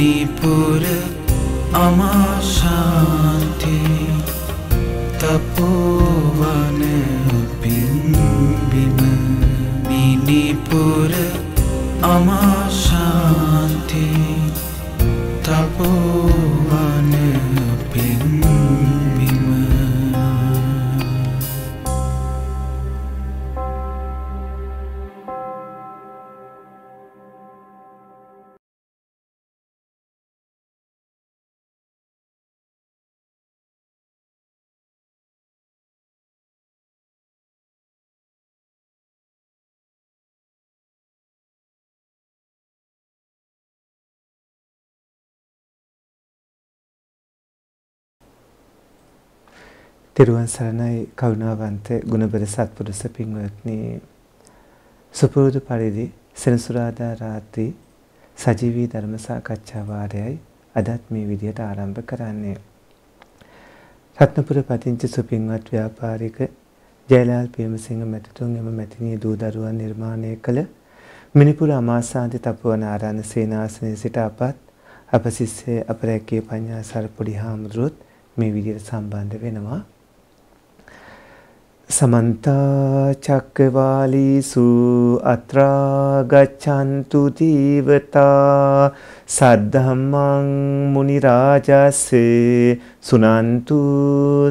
නිපුර අමාශාන්ති තපෝවන පිම්බිම මිනිපුර අමා තෙරුවන් සරණයි කරුණාවන්ත ගුණබර සත්පුරුෂ පින්වත්නි සුපුරුදු පරිදි සෙනසුරාදා රාත්‍රී සජීවී ධර්ම සාකච්ඡා වාරයයි අදත් මේ විදියට ආරම්භ කරන්නේ. රත්නපුර පදිංචි සුපින්වත් ව්‍යාපාරික ජයලාල් පියමසිංහ මැතිතුන් එම මැතිණිය දූ දරුවන් නිර්මාණය කළ මිනිපුර අමාසාන්ති තපවන ආරාණ සේනාසනයේ සිට අපත් අප සිස්සේ අප රැකේ පඤ්ඤාසාර පොඩි හාමුදුරුවොත් මේ විදියට සම්බන්ධ වෙනවා. සමන්තා චක්කවාලීසු අත්‍රා ගච්ඡන්තු දීවතා සද්ධම්මං මුනි රාජස්සේ සුනන්තු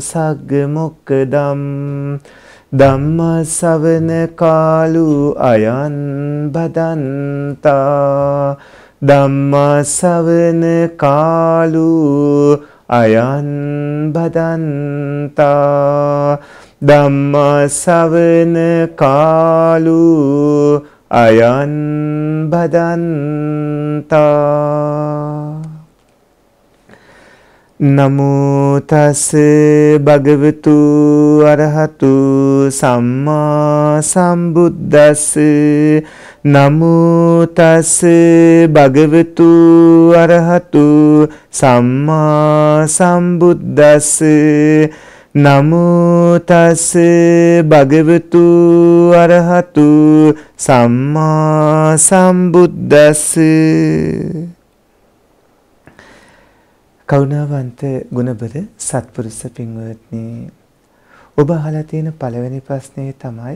සග්ග මොක්කදම් ධම්ම සවන කාලු අයන් බදන්තා ධම්ම සවන කාලු අයන් බදන්තා ධම්මාසවන කාලු අයන් බදන්තා නමෝ තස් භගවතු අරහතු සම්මා සම්බුද්දස්ස නමෝ තස් භගවතු අරහතු සම්මා සම්බුද්දස්ස නමෝ තස් භගවතු අරහතු සම්මා සම්බුද්දස්ස කරුණාවන්ත ගුණබර සත්පුරුෂ පින්වත්නි ඔබ අහලා තියෙන පළවෙනි ප්‍රශ්නේ තමයි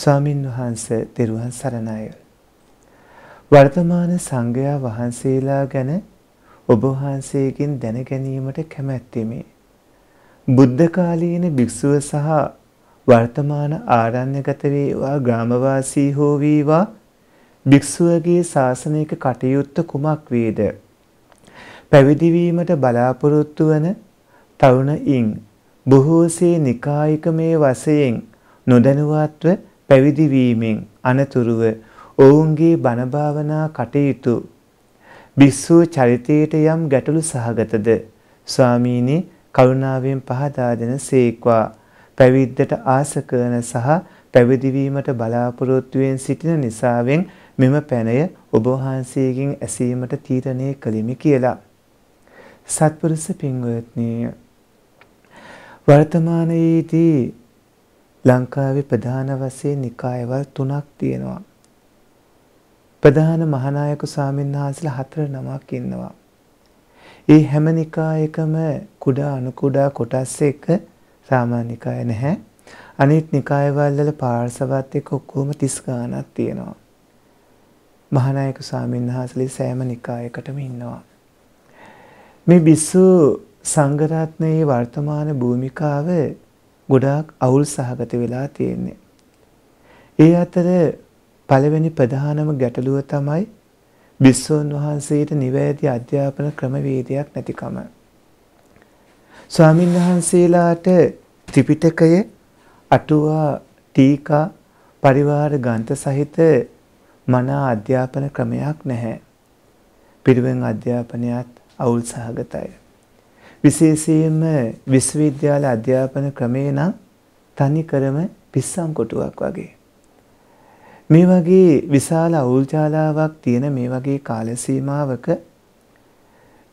ස්වාමින් වහන්සේ තෙරුවන් සරණයි වර්තමාන සංඝයා වහන්සේලා ගැන ඔබ වහන්සේගෙන් දැන ගැනීමට කැමැත්තෙමි බුද්ධ කාලීන භික්ෂුව සහ වර්තමාන ආරණ්‍යගත වේවා ග්‍රාමවාසී හෝ වේවා භික්ෂුවගේ ශාසනික කටයුත්ත කුමක් වේද පැවිදි වීමට බලාපොරොත්තු වන තරුණයින් බොහෝසේ නිකායිකමේ වශයෙන් නොදැනුවත්ව පැවිදි වීමෙන් අනතුරුව ඔවුන්ගේ බණ භාවනා කටයුතු භික්ෂුව චරිතයට යම් ගැටලු සහගතද ස්වාමීනි කරුණාවෙන් පහදා දෙන සේක්වා පැවිද්දට ආස කරන සහ පැවිදි වීමට බලාපොරොත්තු වෙන සිටින නිසාවෙන් මෙම පැනය ඔබ වහන්සේගෙන් ඇසීමට තීරණය කළෙමි කියලා. සත්පුරුෂ පින්වත්නි වර්තමානයේදී ලංකාවේ ප්‍රධාන වශයෙන් නිකායවල් තුනක් තියෙනවා. ප්‍රධාන මහානායක ස්වාමීන් වහන්සේලා හතර නමක් ඉන්නවා. ඒ හැම නිකායකම කුඩා අනු කුඩා කොටස් එක සාමානිකාය නැහැ. අනිත් නිකායවල්වල පාර්සවත් එක්ක ඔක්කොම 30 ගාණක් තියෙනවා. මහානායක ස්වාමීන් වහන්සේලි සෑම නිකායකටම ඉන්නවා. මේ බිස්සු සංඝරත්නයේ වර්තමාන භූමිකාව ගොඩාක් අවුල් සහගත වෙලා තියෙන්නේ. ඒ අතර පළවෙනි ප්‍රධානම ගැටලුව තමයි භික්ෂුන් වහන්සේට නිවැරදි අධ්‍යාපන ක්‍රමවේදයක් නැතිකම. ස්වාමින් වහන්සේලාට ත්‍රිපිටකය අටුවා ටීකා පරිවාර ගන්ත සහිත මනා අධ්‍යාපන ක්‍රමයක් නැහැ. පිරිවෙන් අධ්‍යාපනයත් අවුල් සහගතයි. විශේෂයෙන්ම විශ්වවිද්‍යාල අධ්‍යාපන ක්‍රමේ නම් තනි කරම පිස්සම් කොටුවක් වගේ. මේ වගේ විශාල අවුල්ජාලාවක් තියෙන මේ වගේ කාලසීමාවක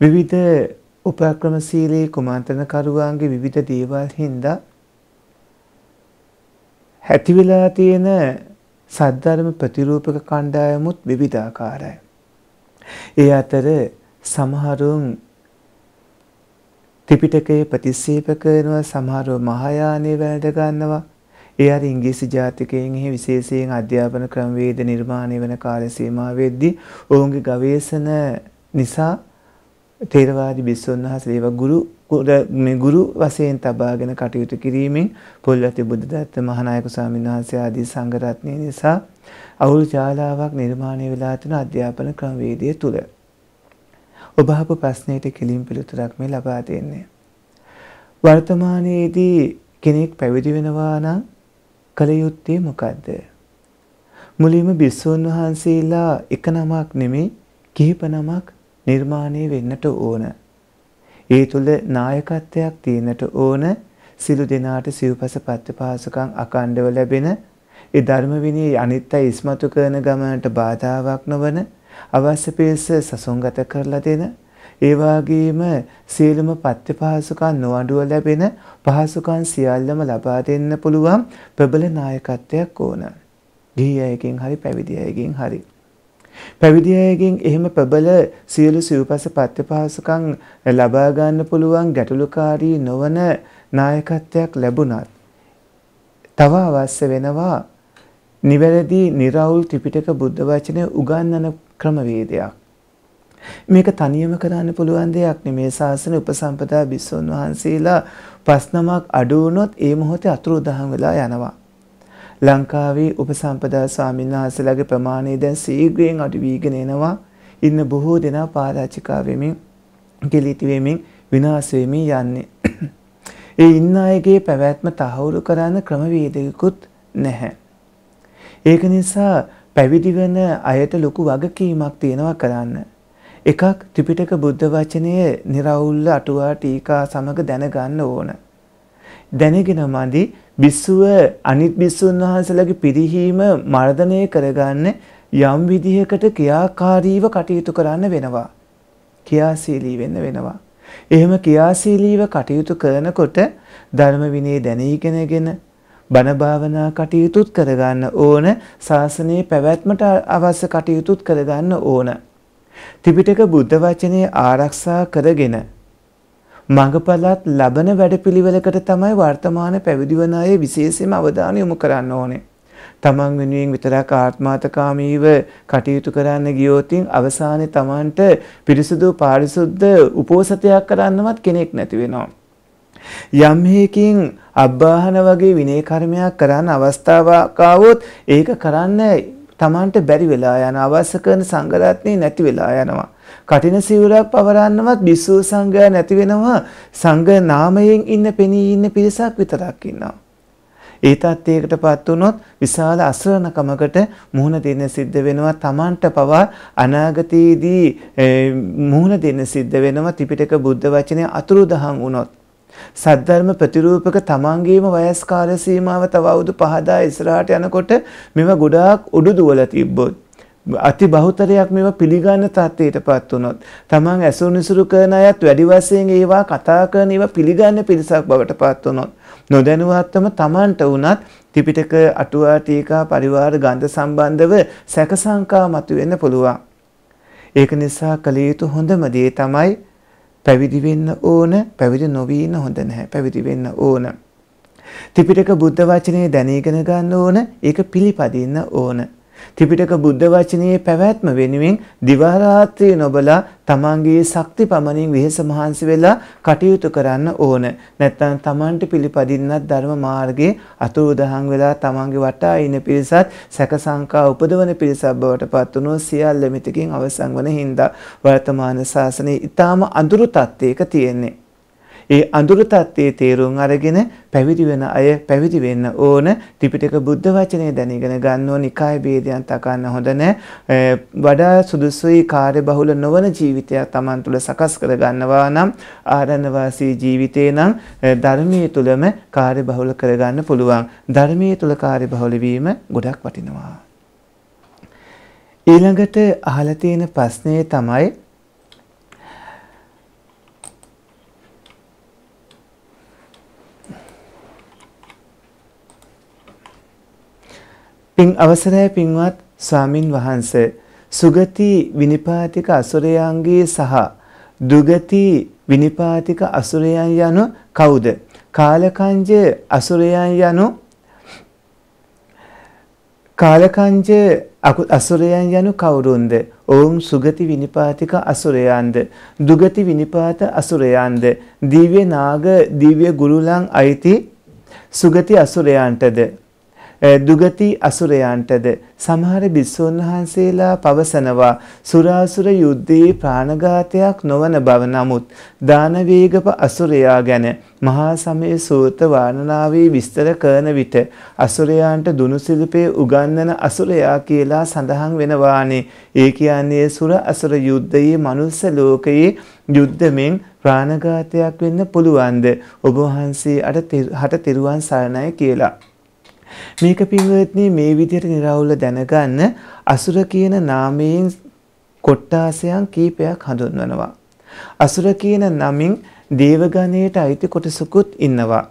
විවිධ උපක්‍රමශීලී කුමාන්ත්‍රණකරුවන්ගේ විවිධ දේවල් හින්දා ඇතිවෙලා තියෙන සද්ධර්ම ප්‍රතිරූපක කණ්ඩායමුත් විවිධාකාරයි. ඒ අතර සමහරුන් ත්‍රිපිටකයේ ප්‍රතික්ෂේප කරනවා සමහරව මහායානෙ වැළඳ ගන්නවා ඒ අර ඉංග්‍රීසි ජාතිකයන් එහි විශේෂයෙන් අධ්‍යාපන ක්‍රමවේද නිර්මාණය වන කාල සීමාවෙද්දී ඔවුන්ගේ ගවේෂණ නිසා තේරවාදී බිස්සොන් වහන්සේ ඒවා ගුරු මේ ගුරු වශයෙන් තබාගෙන කටයුතු කිරීමෙන් පොල්වති බුද්ධදත්ත මහානායක ස්වාමීන් වහන්සේ ආදී සංඝ රත්නය නිසා අවුල් ජාලාවක් නිර්මාණය වෙලා තිබෙන අධ්‍යාපන ක්‍රමවේදය තුල ඔබ අහපු ප්‍රශ්නයට කෙලින් පිළිතුරක් මේ ලබා දෙන්නේ වර්තමානයේදී කෙනෙක් පැවිදි වෙනවා නම් කළ යුත්තේ මොකද්ද? මුලින්ම බිස්සෝන් වහන්සේලා එක නමක් නෙමේ කිහිප නමක් නිර්මාණය වෙන්නට ඕන. ඒ තුළ නායකත්වයක් තියෙනට ඕන සිළු දෙනාට සිව්පස පත්ත පහසුකම් අකණ්ඩව ලැබෙන ඒ ධර්ම විනී අනිත්‍ය ඉස්මතු කරන ගමනට බාධාවක් නොවන අවශ්‍ය පිරිස සසුන්ගත කරලා දෙන ඒවාගේම සියලුම පත්්‍ය පහසුකන් නොවඩුව ලැබෙන පහසුකන් සියල්ලම ලබා දෙන්න පුළුවන් ප්‍රබල නායකත්වයක් ඕන. ගිහි අයකින් හරි පැවිදි අයකින් හරි. පැවිදි අයකින් එහෙම ප්‍රබල සියලු සිව්පස පත්්‍ය පහසුකම් ලබා ගන්න පුළුවන් ගැටලුකාරී නොවන නායකත්වයක් ලැබුණත් තව අවශ්‍ය වෙනවා නිවැරදි නිරවුල් ත්‍රිපිටක බුද්ධ වචනය උගන්වන ක්‍රමවේදයක් මේක තනියම කරන්න පුළුවන් දෙයක් නෙමේ. ශාසන උපසම්පදා බිසොන් වහන්සේලා ප්‍රශ්නමක් අඩු වුණොත් ඒ මොහොතේ අතුරුදහන් වෙලා යනවා. ලංකාවේ උපසම්පදා ස්වාමීන් වහන්සේලාගේ ප්‍රමාණය දැන් සීග්‍රයෙන් අඩු වීගෙන එනවා. ඉන්න බොහෝ දෙනා පාරාචිකා වෙමින්, ගෙලිති වෙමින්, විනාශ වෙමින් යන්නේ. ඒ ඉන්න අයගේ පැවැත්ම තහවුරු කරන්න ක්‍රමවේදයකුත් නැහැ. ඒක නිසා පැවිදි වෙන අයට ලොකු වගකීමක් තියෙනවා කරන්න. එකක් ත්‍රිපිටක බුද්ධ වචනය निराවුල්ල අටුවා ටීකා සමග දැනගන්න ඕන. දැනගෙන මදි බිස්සුව අනිත් බිස්සුන් වහන්සේලාගේ පිරිහීම මර්ධනය කරගන්න යම් විදිහකට ක්‍රියාකාරීව කටයුතු කරන්න වෙනවා. ක්‍රියාශීලී වෙන්න වෙනවා. එහෙම ක්‍රියාශීලීව කටයුතු කරනකොට ධර්ම විනය දැනීගෙනගෙන බණ භාවනා කටයුතුත් කරගන්න ඕන ශාසනයේ පැවැත්මට අවශ්‍ය කටයුතුත් කරගන්න ඕන ත්‍රිපිටක බුද්ධ වචනේ ආරක්ෂා කරගෙන මඟපලත් ලබන වැඩපිළිවෙලකට තමයි වර්තමාන පැවිදිවන අය විශේෂයෙන්ම අවධානය යොමු කරන්න ඕනේ. තමන් වෙනුවෙන් විතරක් ආත්මාර්ථකාමීව කටයුතු කරන්න ගියොතින් අවසානයේ තමන්ට පිරිසුදු පාරිසුද්ධ උපෝසතයක් කරන්නවත් කෙනෙක් නැති වෙනවා. යම් හේකින් අබ්බාහන වගේ විනය කර්මයක් කරන්න අවස්ථාවක් ආවොත් ඒක කරන්න Tamanට බැරි වෙලා යන අවශ්‍ය කරන සංඝරත්නේ නැති වෙලා යනවා. කටින සිවුරක් පවරන්නවත් බිස්සෝ සංඝයා නැති වෙනවා. සංඝ නාමයෙන් ඉන්න පෙනී ඉන්න පිරිසක් විතරක් ඉන්නවා. ඒ තත්ත්වයකටපත් වුනොත් විශාල අසරණකමකට මුහුණ දෙන්න සිද්ධ වෙනවා Tamanට පවා අනාගතයේදී මුහුණ දෙන්න සිද්ධ වෙනවා ත්‍රිපිටක බුද්ධ වචනය අතුරුදහන් වුනොත් සද්ධර්ම ප්‍රතිරූපක තමන්ගේම වයස් කාල සීමාව තව අවුරුදු 5දා ඉස්සරහට යනකොට මෙව ගොඩාක් උඩු දුවල තිබ්බොත් අති බහුතරයක් මේව පිළිගන්න තත්ත්වයටපත් වුණොත් තමන් ඇසුනිසුරු කරන අයත් වැඩි වශයෙන් ඒවා කතා කරන ඒවා පිළිගන්න පිරිසක් බවටපත් වුණොත් නොදැනුවත්වම තමන්ට වුණත් ත්‍රිපිටක අටුවා ටීකා පරිවාර ගන්ධ සම්බන්ධව සැකසංකා මතුවෙන්න පුළුවන්. ඒක නිසා කළ යුතු හොඳම දේ තමයි පැවිදි වෙන්න ඕන පැවිදි නොවී ඉන්න හොඳ නැහැ පැවිදි වෙන්න ඕන ත්‍රිපිටක බුද්ධ වචනේ දැනගෙන ගන්න ඕන ඒක පිළිපදින්න ඕන ත්‍රිපිටක බුද්ධ වචනයේ පැවැත්ම වෙනුවෙන් දිවා රාත්‍රියේ නොබලා තමන්ගේ ශක්ති පමණින් වෙහෙස මහන්සි වෙලා කටයුතු කරන්න ඕන. නැත්නම් තමන්ට පිළිපදින්නත් ධර්ම මාර්ගයේ අතුරුදහන් වෙලා තමන්ගේ වටා ඉන්න පිරිසත් සැක සංකා උපදවන පිරිසක් බවට පත් වුණොත් සියල්ල මිතකින් අවසන් වන හින්දා වර්තමාන ශාසනයේ ඊටාම අඳුරු තත්ත්වයක තියෙන්නේ. ඒ අඳුරු தත්ත්වයේ තේරුම් අරගෙන පැවිදි වෙන අය පැවිදි වෙන්න ඕන ත්‍රිපිටක බුද්ධ වචනේ දැනගෙන ගන්න ඕන නිකාය ભેදයන් තකන්න හොඳ නැහැ වඩා සුදුසුයි කාර්යබහුල නොවන ජීවිතයක් Taman තුල සකස් කර ගන්නවා නම් ආරණ්‍ය වාසී ජීවිතේ නම් ධර්මයේ තුලම කාර්යබහුල කරගන්න පුළුවන් ධර්මයේ තුල කාර්යබහුල වීම ගොඩක් වටිනවා ඊළඟට අහලා තියෙන ප්‍රශ්නේ තමයි පින් අවසරයි පින්වත් ස්වාමින් වහන්ස සුගති විනිපාතික අසුරයන්ගේ සහ දුගති විනිපාතික අසුරයන් යනු කවුද කාලකංජ අසුරයන් යනු කාලකංජ අසුරයන් යනු කවුරුන්ද ඔවුන් සුගති විනිපාතික අසුරයන්ද දුගති විනිපාත අසුරයන්ද දිව්‍ය නාග දිව්‍ය ගුරුලන් අයිති සුගති අසුරයන්ටද දුගති අසුරයන්ටද සමහර භික්ෂුන් වහන්සේලා පවසනවා සුරාසුර යුද්ධයේ ප්‍රාණඝාතයක් නොවන බව නමුත් දානවේගප අසුරයා ගැන මහා සමය සූත වර්ණනාවේ විස්තර කරන විට අසුරයන්ට දුනු සිල්පේ උගන්වන අසුරයා කියලා සඳහන් වෙනවානේ ඒ කියන්නේ සුර අසුර යුද්ධයේ මනුස්ස ලෝකයේ යුද්ධමෙන් ප්‍රාණඝාතයක් වෙන්න පුළුවන්ද ඔබ වහන්සේ අට තෙරුවන් සරණයි කියලා මේක පින්වත්නි මේ විදිහට निराවුල දැනගන්න අසුර කියන නාමයෙන් කොට්ටාසයන් කීපයක් හඳුන්වනවා. අසුර කියන නමින් දේවගණයට අයිති කොටසකුත් ඉන්නවා.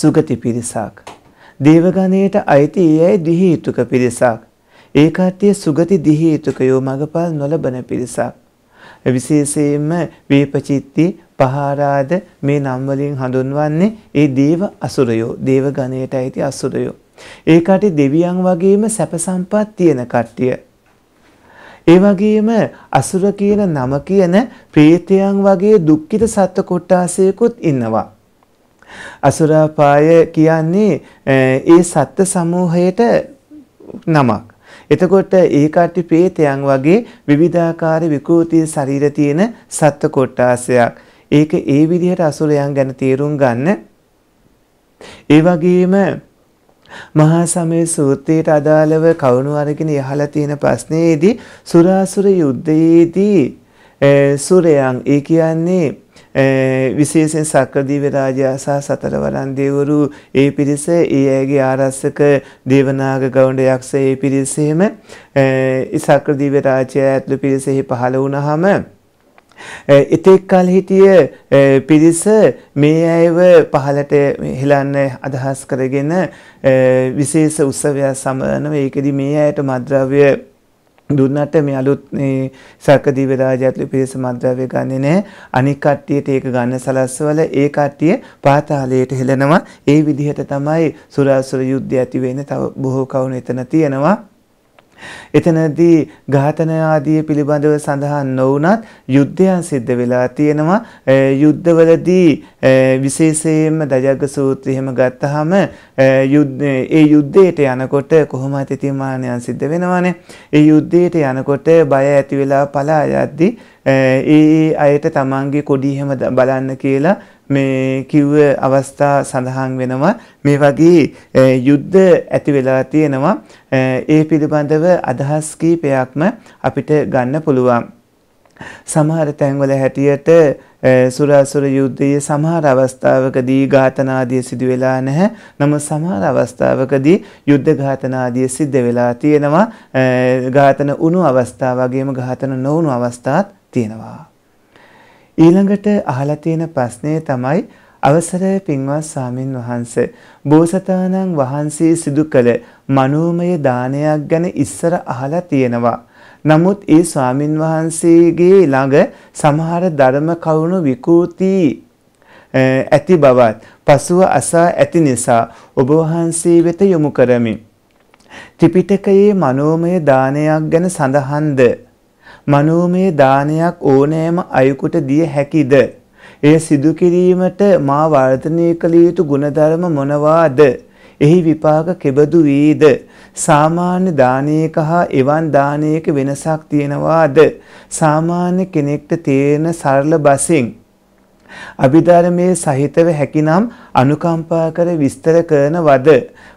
සුගති පිරිසක්. දේවගණයට අයිති ඒයි දිහි යුතුක පිරිසක්. ඒ කට්ටිය සුගති දිහි යුතුකයෝ මගපල් නොලබන පිරිසක්. විශේෂයෙන්ම වේපචිත්ති පහාරාද මේ නම් වලින් හඳුන්වන්නේ ඒ දේව අසුරයෝ දේව ගණයට ඇති අසුරයෝ ඒ කටි දෙවියන් වගේම සැප සම්පත් තියෙන කට්ටිය ඒ වගේම අසුර කියන නම කියන ප්‍රේතයන් වගේ දුක්ඛිත සත්ව කොටාසයකුත් ඉන්නවා අසුරාපාය කියන්නේ ඒ සත්ත්ව සමූහයට නමක් එතකොට ඒ කට්ටි ප්‍රේතයන් වගේ විවිධාකාර විකෘති ශරීර තියෙන සත්ත්ව කොටාසයක්. ඒක ඒ විදිහට අසුරයන් ගැන තේරුම් ගන්න. ඒ වගේම මහා සමය සූත්‍රයට අදාළව කවුණු අරගෙන යහලා තියෙන ප්‍රශ්නයේදී සුරාසුර යුද්ධයේදී සුරයන් ඒ කියන්නේ විශේෂෙන් සක්‍රදීව රාජයා සහ සතරවරන් දෙවරු ඒ පිරිස ඒ ඇගේ ආරස්සක දේවනාග ගෞණ්ඩ යක්ෂ ඒ පිරිසෙම සක්‍රදීව රාජයා ඇතුළු පිරිසෙහි පහළ වුණාම එතෙක් කල හිටිය පිරිස මේ අයව පහලට හෙලන්න අදහස් කරගෙන විශේෂ උත්සවයක් සමරනවා ඒකෙදි මේ අයට මද්‍රව්‍ය දුන්නට මේ අලුත් මේ සක්කදීව රාජ්‍යත්ල පිරිස මද්‍රව්‍ය ගන්නේ නැහැ. අනික් කට්ටියට ඒක ගන්න සලස්වල ඒ කට්ටිය පාතාලයට හෙලනවා. ඒ විදිහට තමයි සුරාසුර යුද්ධය ඇති වෙන්නේ. තව බොහෝ කවුණු එතන තියෙනවා. එතනදී ඝාතන ආදී පිළිබඳව සඳහන් නොවුනත් යුද්ධයන් සිද්ධ වෙලා තියෙනවා යුද්ධවලදී විශේෂයෙන්ම දජග්ග සූත්‍රය එහෙම ගත්තාම ඒ යුද්ධයට යනකොට කොහොම හරි තීමානයන් සිද්ධ වෙනවානේ ඒ යුද්ධයට යනකොට බය ඇති වෙලා පලා යද්දී ඒ අයට තමන්ගේ කොඩි එහෙම බලන්න කියලා මේ කිව්ව අවස්ථා සඳහන් වෙනවා මේ වගේ යුද්ධ ඇති වෙලා තියෙනවා ඒ පිළිබඳව අදහස් කීපයක්ම අපිට ගන්න පුළුවන් සමහර තැන්වල හැටියට සුරාසුර යුද්ධයේ සමහර අවස්ථාවකදී ඝාතන ආදිය සිදු වෙලා නැහැ. නමුත් සමහර අවස්ථාවකදී යුද්ධ ඝාතන ආදිය සිද්ධ වෙලා තියෙනවා. ඝාතන වුණු අවස්ථා වගේම ඝාතන නොවුණු අවස්ථාත් තියෙනවා. ඊළඟට අහලා තියෙන ප්‍රශ්නේ තමයි අවසරය පින්වත් සාමින් වහන්ස බෝසතාණන් වහන්සේ සිදු කළ මනෝමය දානයක් ගැන ඉස්සර අහලා තියෙනවා. නමුත් ඒ ස්වාමින් වහන්සේගේ ළඟ සමහර ධර්ම කරුණු විකූති ඇති බවත් පසුව අසා ඇති නිසා ඔබ වහන්සේ වෙත යොමු කරමි. ත්‍රිපිටකයේ මනෝමය දානයක් ගැන සඳහන්ද මනෝමය දානයක් ඕනෑම අයෙකුට දිය හැකිද? එය සිදු කිරීමට මා වර්ධනය කළ යුතු ගුණධර්ම මොනවාද? එහි විපාක කෙබඳු වේද? සාමාන්‍ය දානයක හා එවන් දානයක වෙනසක් තියෙනවාද? සාමාන්‍ය කෙනෙක්ට තේරෙන සරල බසින් අභිධර්මයේ සහිතව හැකිනම් අනුකම්පා කර විස්තර කරන වද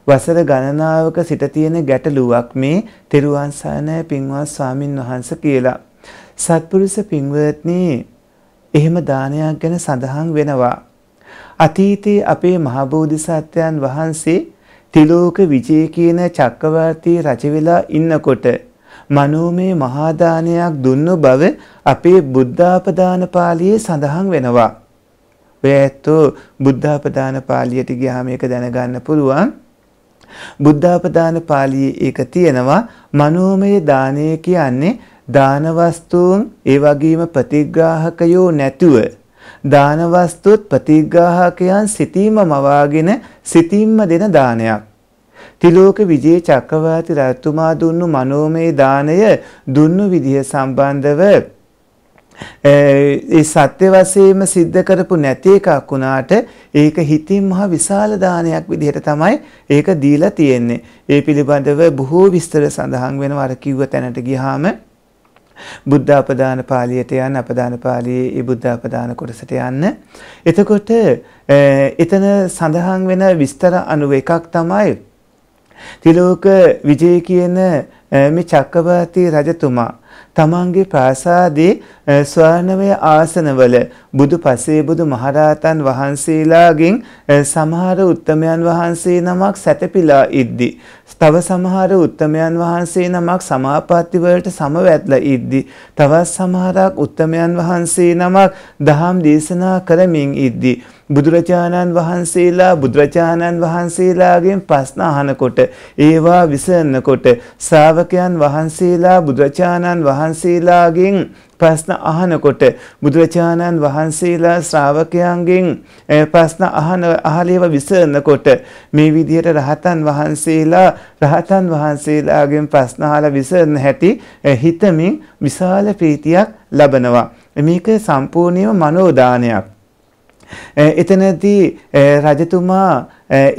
වසර ගණනාවක සිට තියෙන ගැටලුවක් මේ තෙරුවන් සරණයි පින්වත් ස්වාමින් වහන්සේ කියලා. සත්පුරුෂ පින්වත්නි එහෙම දානයක් ගැන සඳහන් වෙනවා. අතීතයේ අපේ මහබෝධිසත්වයන් වහන්සේ තිලෝක විජය කියන චක්‍රවර්තී රජ වෙලා ඉන්නකොට මනෝමය මහා දානයක් දුන්න බව අපේ බුද්ධාපදාන පාළියේ සඳහන් වෙනවා. ඔය ඇත්තෝ බුද්ධාපදාන පාළියට ගියාම ඒක දැනගන්න පුළුවන්. බුද්ධාපදාන පාළියේ ඒක තියෙනවා මනෝමය දානය කියන්නේ දාන වස්තුන් ඒ වගේම ප්‍රතිග්‍රාහකයෝ නැතුව දාන වස්තුත් ප්‍රතිග්‍රාහකයන් සිතීම මවාගෙන සිතින්ම දෙන දානයක් තිලෝක විජේ චක්‍රවර්ති රජතුමා දුන්නු මනෝමය දාණය දුන්නු විදිය සම්බන්ධව ඒ සත්‍ය වශයෙන්ම सिद्ध කරපු නැති එකක් වුණාට ඒක හිතින් මහ විශාල දානයක් විදිහට තමයි ඒක දීලා තියෙන්නේ. ඒ පිළිබඳව බොහෝ විස්තර සඳහන් වෙනවා අර කිව්ව තැනට ගියාම බුද්ධ අපදාන පාළියට යන්න අපදාන පාළියේ ඒ බුද්ධ අපදාන කොටසට යන්න. එතකොට එතන සඳහන් වෙන විස්තර අනුව එකක් තමයි තිලෝක විජේ කියන මේ චක්‍රවර්ති රජතුමා තමන්ගේ ප්‍රාසාදයේ ස්වර්ණමය ආසනවල බුදු පසේ බුදු මහරහතන් වහන්සේලාගෙන් සමහර උත්තමයන් වහන්සේ නමක් සැතපීලා ඉද්දි තව සමහර උත්තමයන් වහන්සේ නමක් සමාපatti වලට සමවැදලා ඉද්දි තවත් සමහරක් උත්තමයන් වහන්සේ නමක් දහම් දේශනා කරමින් ඉද්දි බුදුරජාණන් වහන්සේලා බුදුරජාණන් වහන්සේලාගෙන් ප්‍රශ්න අහනකොට ඒවා විසඳනකොට ශ්‍රාවකයන් වහන්සේලා බුදුරජාණන් වහන්සේලාගෙන් ප්‍රශ්න අහනකොට බුදුරජාණන් වහන්සේලා ශ්‍රාවකයන්ගෙන් ප්‍රශ්න අහන අහලේව විසඳනකොට මේ විදිහට රහතන් වහන්සේලා රහතන් වහන්සේලාගෙන් ප්‍රශ්න අහලා විසඳන හැටි හිතමින් විශාල ප්‍රීතියක් ලබනවා මේක සම්පූර්ණියම මනෝදානයක් එතනදී රජතුමා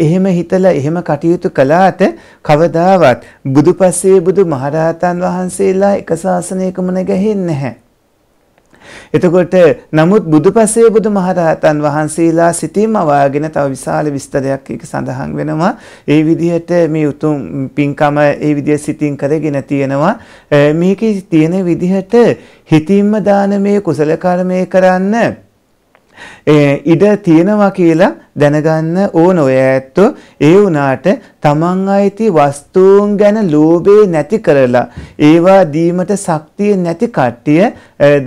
එහෙම හිතලා එහෙම කටයුතු කළාට කවදාවත් බුදුපසේ බුදු මහරහතන් වහන්සේලා එක ශාසනයකම නැගෙන්නේ නැහැ. එතකොට නමුත් බුදුපසේ බුදුමහරහතන් වහන්සේලා සිතින්ම වාගෙන තව විශාල විස්තරයක් ඒක සඳහන් වෙනවා. ඒ විදිහට මේ උතුම් පින්කම ඒ විදිහ සිතින් කරගෙන තියෙනවා. මේකේ තියෙන විදිහට හිතින්ම දානමය කුසල කර්මය කරන්න ඉඩ තියෙනවා කියලා දැනගන්න ඕන ඔය ඇත්තෝ ඒ වුණාට තමන් අයිති වස්තුන් ගැන ලෝභේ නැති කරලා ඒවා දීමට ශක්තිය නැති කට්ටිය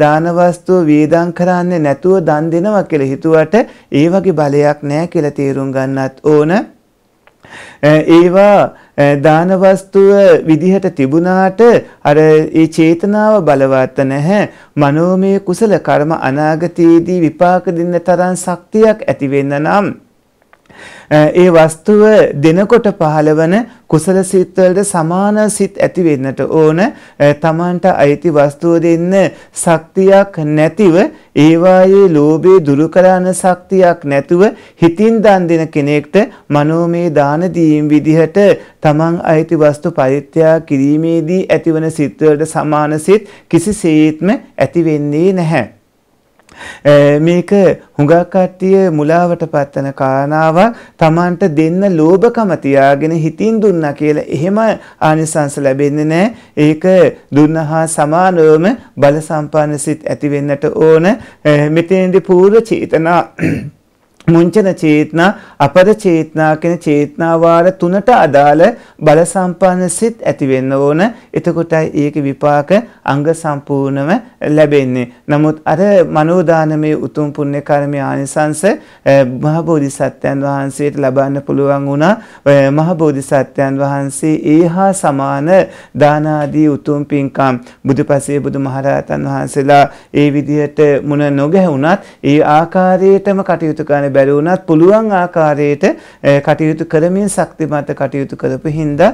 දාන වස්තුව වේදම් කරන්නේ නැතුව දන් දෙනවා කියලා හිතුවට ඒ වගේ බලයක් නැහැ කියලා තේරුම් ගන්නත් ඕන ඒවා දාන වස්තුව විදිහට තිබුණාට අර ඒ චේතනාව බලවත් නැහැ මනෝමය කුසල කර්ම අනාගතයේදී විපාක දෙන්න තරම් ශක්තියක් ඇති වෙන්න නම් ඒ වස්තුව දෙනකොට පහළවන කුසල සිත්වලට සමාන සිත් ඇති වෙන්නට ඕන තමන්ට අයිති වස්තුව දෙන්න ශක්තියක් නැතිව ඒවායේ ලෝභේ දුරු කරන ශක්තියක් නැතුව හිතින් දන් දෙන කෙනෙක්ට මනෝමය දාන දීම් විදිහට තමන් අයිති වස්තු පරිත්‍යාග කිරීමේදී ඇතිවන සිත්වලට සමාන සිත් කිසිසේත්ම ඇති වෙන්නේ නැහැ මේක හුඟක් කට්ටිය මුලාවට පත්තන කාරණාවක් Tamanට දෙන්න ලෝභකම තියාගෙන හිතින් දුන්නා කියලා එහෙම ආනිසංස ලැබෙන්නේ නැහැ. ඒක දුන්නහා සමානවම බල සම්පන්න සිත් ඇති වෙන්නට ඕන. මෙතෙන්දී පූර්ව චේතනා මුංචන චේතනා අපර චේතනා කියන චේතනා වාර තුනට අදාළ බල සම්පන්න සිත් ඇති වෙන්න ඕන. එතකොටයි ඒකේ විපාක අංග සම්පූර්ණව ලැබෙන්නේ. නමුත් අර මනෝදානමේ උතුම් පුණ්‍ය කර්මයේ ආනිසංස මහ බෝධිසත්වයන් වහන්සේට ලබන්න පුළුවන් වුණා. මහ බෝධිසත්වයන් වහන්සේ ඒහා සමාන දාන ආදී උතුම් පින්කම් බුදුපසේ බුදුමහරහතන් වහන්සේලා ඒ විදිහට මුණ නොගැහුණත් ඒ ආකාරයටම කටයුතු කරන බැරි වුණත් පුළුවන් ආකාරයට කටයුතු කරමින් ශක්තිමත් කටයුතු කරපු හින්දා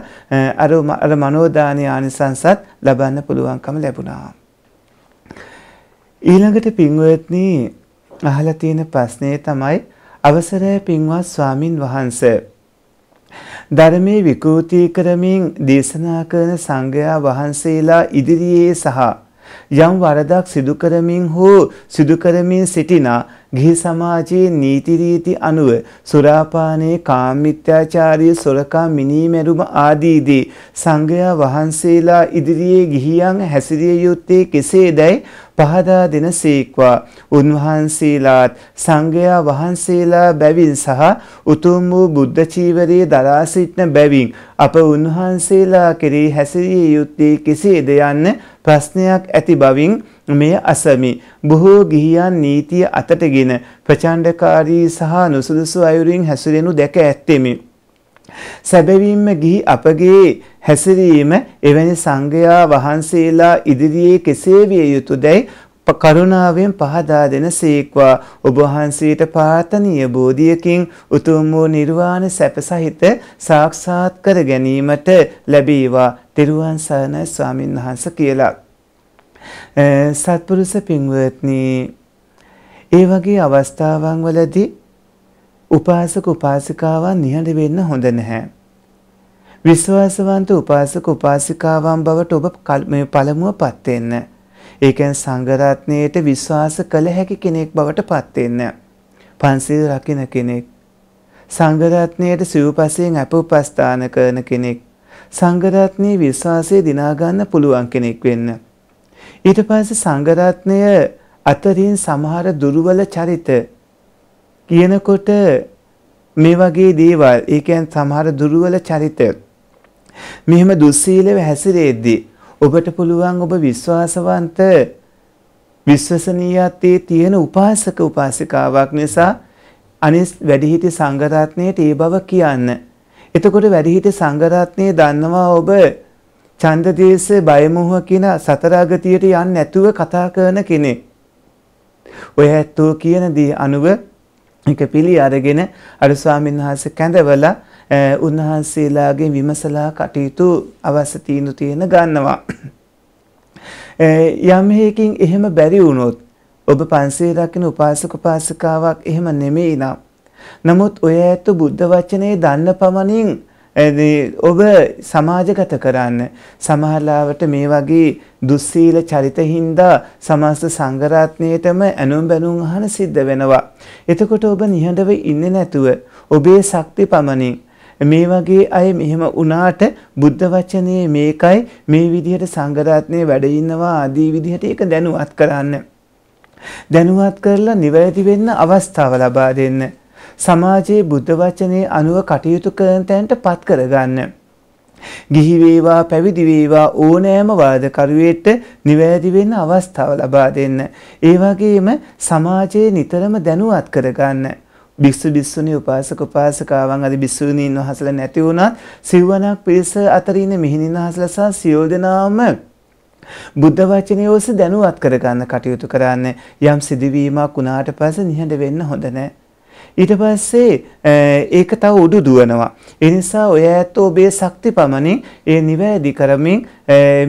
අර අර මනෝදානීය ආනිසංසත් ලබන්න පුළුවන්කම ලැබුණා. ඊළඟට පින්වත්නි අහලා තියෙන ප්‍රශ්නේ තමයි අවසරය පින්වත් ස්වාමින් වහන්සේ ධර්මයේ විකෘති කරමින් දේශනා කරන සංඝයා වහන්සේලා ඉදිරියේ සහ යම් වරදක් සිදු කරමින් හෝ සිදු කරමින් සිටිනා ගිහි සමාජයේ නීති රීති අනුව සුරාපානයේ කාමිත්‍යාචාරයේ සොරකා මිනීමැරුම ආදීදී සංඝයා වහන්සේලා ඉදිරියේ ගිහියන් හැසිරිය යුත්තේ කෙසේදයි පහදා දෙනසේක්වා උන්වහන්සේලාත් සංඝයා වහන්සේලා බැවින් සහ උතුම් වූ බුද්ධ චීවරයේ දරා සිටන බැවින් අප උන්වහන්සේලා කෙරෙහි හැසිරිය යුත්තේ කෙසේද යන්න ප්‍රශ්නයක් ඇති බවින් මෙය අසමි බොහෝ ගිහියන් නීතිය අතටගෙන ප්‍රචණ්ඩකාරී සහ නුසුදුසු අයුරින් හැසිරෙනු දැක ඇත්තෙමි සැබවින්ම ගිහි අපගේ හැසිරීම එවැනි සංඝයා වහන්සේලා ඉදිරියේ කෙසේ විය යුතුදැයි කරුණාවෙන් පහදා දෙන සේක්වා ඔබ වහන්සේට පාර්ථනීය බෝධියකින් උතුම් වූ නිර්වාණ සැප සහිත සාක්ෂාත් කර ගැනීමට ලැබේවා තෙරුවන් සරණයි ස්වාමින් වහන්සේ කියලා. සත්පුරුෂ පින්වත්නි ඒ වගේ අවස්ථාවන් වලදී උපාසක උපාසිකාවන් නිහඬ වෙන්න හොඳ නැහැ. විශ්වාසවන්ත උපාසක උපාසිකාවන් බවට ඔබ මේ පළමුවපත් වෙන්න. ඒ කියන්නේ සංඝ රත්නයේට විශ්වාස කළ හැකි කෙනෙක් බවට පත් වෙන්න. පන්සිල් රකින්න කෙනෙක්. සංඝ රත්නයේට සිව්පසයෙන් අප උපස්ථාන කරන කෙනෙක්. සංඝ රත්නයේ විශ්වාසය දිනා ගන්න පුළුවන් කෙනෙක් වෙන්න. ඊට පස්සේ සංඝ රත්නය අතරින් සමහර දුර්වල චරිත කියනකොට මේ වගේ දේවල් ඒ කියන්නේ සමහර දුර්වල චරිත මෙහෙම දුස්සීලව හැසිරෙද්දී ඔබට පුළුවන් ඔබ විශ්වාසවන්ත විශ්වසනීයත්වයේ තියෙන උපාසක උපාසිකාවක් නිසා අනිස් වැඩිහිටි සංඝරත්නයට ඒ බව කියන්න. එතකොට වැඩිහිටි සංඝරත්නය දන්නවා ඔබ ඡන්දදේශ බයමෝහ කියන සතරාගතියට යන්නේ නැතුව කතා කරන කෙනෙක්. ඔය ඇත්තෝ කියන දේ අනුව ඒක පිළි අරගෙන අර ස්වාමීන් වහන්සේ කැඳවලා උන්වහන්සේලාගෙන් විමසලා කටයුතු අවශ්‍ය තීන්දුව තියෙන ගන්නවා. යම් හේකින් එහෙම බැරි වුණොත් ඔබ පන්සිල් රකින්න උපාසක උපාසිකාවක් එහෙම නෙමෙයි නම් නමුත් ඔය ඇතු බුද්ධ වචනේ දන්න පමණින් ඔබ සමාජගත කරන්න සමහරලාවට මේ වගේ දුස්සීල චරිත හින්දා සමස්ත සංගරත්නයටම ඇනුම් බැනුම් අහන සිද්ධ වෙනවා. එතකොට ඔබ නිහඬව ඉන්නේ නැතුව ඔබේ ශක්ති පමණින් මේ වගේ අය මෙහෙම වුණාට බුද්ධ වචනේ මේකයි මේ විදිහට සංගරත්නයේ වැඩ ඉන්නවා ආදී විදිහට ඒක දැනුවත් කරන්න. දැනුවත් කරලා නිවැරදි වෙන්න අවස්ථාව ලබා දෙන්න. සමාජයේ බුද්ධ වචනේ අනුව කටයුතු කරන තැනට පත් කරගන්න. ගිහි වේවා පැවිදි වේවා ඕනෑම වාදකරුවෙට නිවැරදි වෙන්න අවස්ථාව ලබා දෙන්න. ඒ වගේම සමාජයේ නිතරම දැනුවත් කරගන්න. භික්ෂු භික්ෂුණී උපාසක උපාසකාවන් අද භික්ෂුණීන් වහන්සේලා නැති වුණත් සිවණක් පිරිස අතර ඉන්න මිහිණින් වහන්සේලා සහ සියෝ දෙනාම බුද්ධ වචනය ඔස දැනුවත් කරගන්න කටයුතු කරන්න යම් සිදුවීමක් වුණාට පස්සේ නිහඬ වෙන්න හොඳ නැහැ. ඊට පස්සේ ඒක තව උඩු දුවනවා. ඒ නිසා ඔය ඇත්ත ඔබේ ශක්ති පමණින් ඒ නිවැරදි කරමින්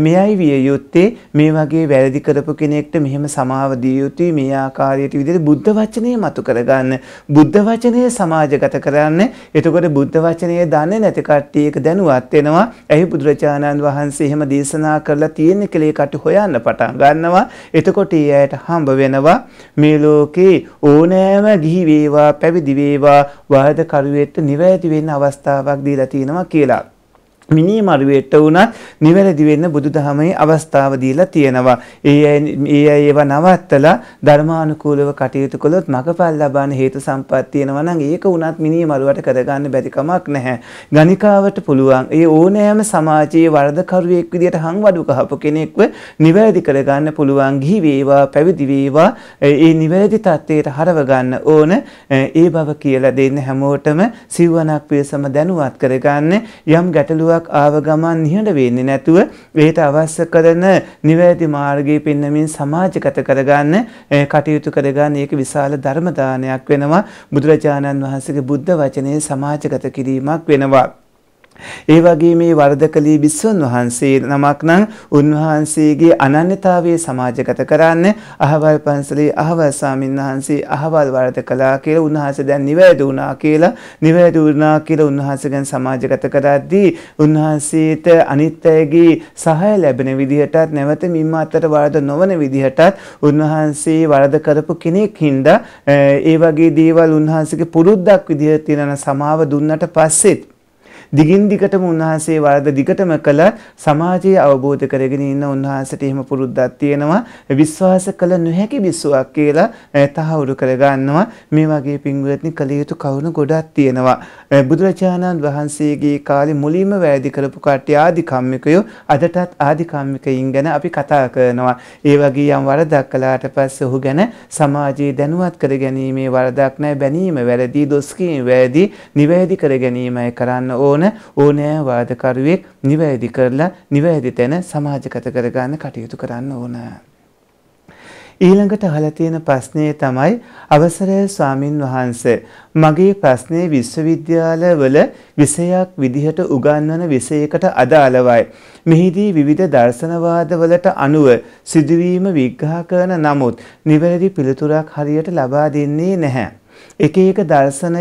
මෙයයි විය යුත්තේ මේ වගේ වැරදි කරපු කෙනෙක්ට මෙහෙම සමාව දිය යුතුයි මේ ආකාරයට විදිහට බුද්ධ වචනේ මතු කරගන්න බුද්ධ වචනේ සමාජගත කරන්න එතකොට බුද්ධ වචනේ දන්නේ නැති කට්ටිය ඒක දැනුවත් වෙනවා ඇයි බුදුරජාණන් වහන්සේ එහෙම දේශනා කරලා තියෙන්නේ කියලා ඒකට හොයන්න පටන් ගන්නවා එතකොට ඒ ඇයට හම්බ වෙනවා මේ ලෝකේ ඕනෑම ගිහි වේවා පැවිදි වේවා වාද කරුවෙට නිවැරදි වෙන්න අවස්ථාවක් දීලා තියෙනවා කියලා මිනිමරුවෙට වුණත් නිවැරදි වෙන්න බුදුදහමේ අවස්ථාව දීලා තියෙනවා. ඒ ඒ අය ඒවා නවත්තලා ධර්මානුකූලව කටයුතු කළොත් මගපල් ලබන්න හේතු සම්පත් තියෙනවා නම් ඒක වුණත් මිනිමරුවට කරගන්න බැරි කමක් නැහැ. ගණිකාවට පුළුවන්. ඒ ඕනෑම සමාජයේ වරදකරුවෙක් විදියට හංවඩු කහපු කෙනෙක්ව නිවැරදි කරගන්න පුළුවන්. ගිහි වේවා, පැවිදි වේවා, ඒ නිවැරදි தත්ත්වයට හරව ගන්න ඕන. ඒ බව කියලා දෙන්න හැමෝටම සිවණක් පියසම දැනුවත් කරගන්න යම් ගැටලුවක් වේදනාවක් ආව ගමන් නිහඬ වෙන්නේ නැතුව ඒට අවශ්‍ය කරන නිවැරදි මාර්ගය පෙන්වමින් සමාජගත කරගන්න කටයුතු කරගන්න ඒක විශාල ධර්ම දානයක් වෙනවා බුදුරජාණන් වහන්සේගේ බුද්ධ වචනේ සමාජගත කිරීමක් වෙනවා ඒ වගේ මේ වර්ධකලී බිස්සුන් වහන්සේ නමක් නම් උන්වහන්සේගේ අනන්‍යතාවය සමාජගත කරන්න අහවල් පන්සලේ අහවල් ස්වාමීන් වහන්සේ අහවල් වර්ධකලා කියලා උන්වහන්සේ දැන් නිවැරදි වුණා කියලා නිවැරදි වුණා කියලා උන්වහන්සේ ගැන සමාජගත කරද්දී උන්වහන්සේට අනිත් අයගේ සහාය ලැබෙන විදිහටත් නැවත මිම්ම අතර වරද නොවන විදිහටත් උන්වහන්සේ වරද කරපු කෙනෙක් හින්දා ඒ වගේ දේවල් උන්වහන්සේගේ පුරුද්දක් විදිහට තියෙන සමාව දුන්නට පස්සෙත් දිගින් දිගටම උන්වහන්සේ වරද දිගටම කළ සමාජයේ අවබෝධ කරගෙන ඉන්න උන්වහන්සේට එහෙම පුරුද්දක් තියෙනවා විශ්වාස කළ නොහැකි විශ්වාසයක් කියලා තහවුරු කරගන්නවා මේ වගේ පින්වත්නි කළ යුතු කරුණු ගොඩක් තියෙනවා බුදුරජාණන් වහන්සේගේ කාලේ මුලින්ම වැයදි කරපු කට්ටිය ආධිකම්මිකයෝ අදටත් ආධිකම්මිකයින් ගැන අපි කතා කරනවා ඒ වගේ යම් වරදක් කළාට පස්සේ ඔහු ගැන සමාජයේ දැනුවත් කර ගැනීමේ වරදක් නැහැ බැනීම වැරදි දොස් කීම වැරදි නිවැරදි කර ගැනීමයි කරන්න ඕන කරන ඕනෑ වාදකරුවෙක් නිවැරදි කරලා නිවැරදි තැන සමාජගත කරගන්න කටයුතු කරන්න ඕන. ඊළඟට අහලා තියෙන ප්‍රශ්නේ තමයි අවසරය ස්වාමින් වහන්සේ මගේ ප්‍රශ්නේ විශ්වවිද්‍යාලවල විෂයක් විදිහට උගන්වන විෂයකට අදාළවයි. මෙහිදී විවිධ දර්ශනවාදවලට අනුව සිදුවීම විග්‍රහ කරන නමුත් නිවැරදි පිළිතුරක් හරියට ලබා දෙන්නේ නැහැ. එක එක දර්ශනය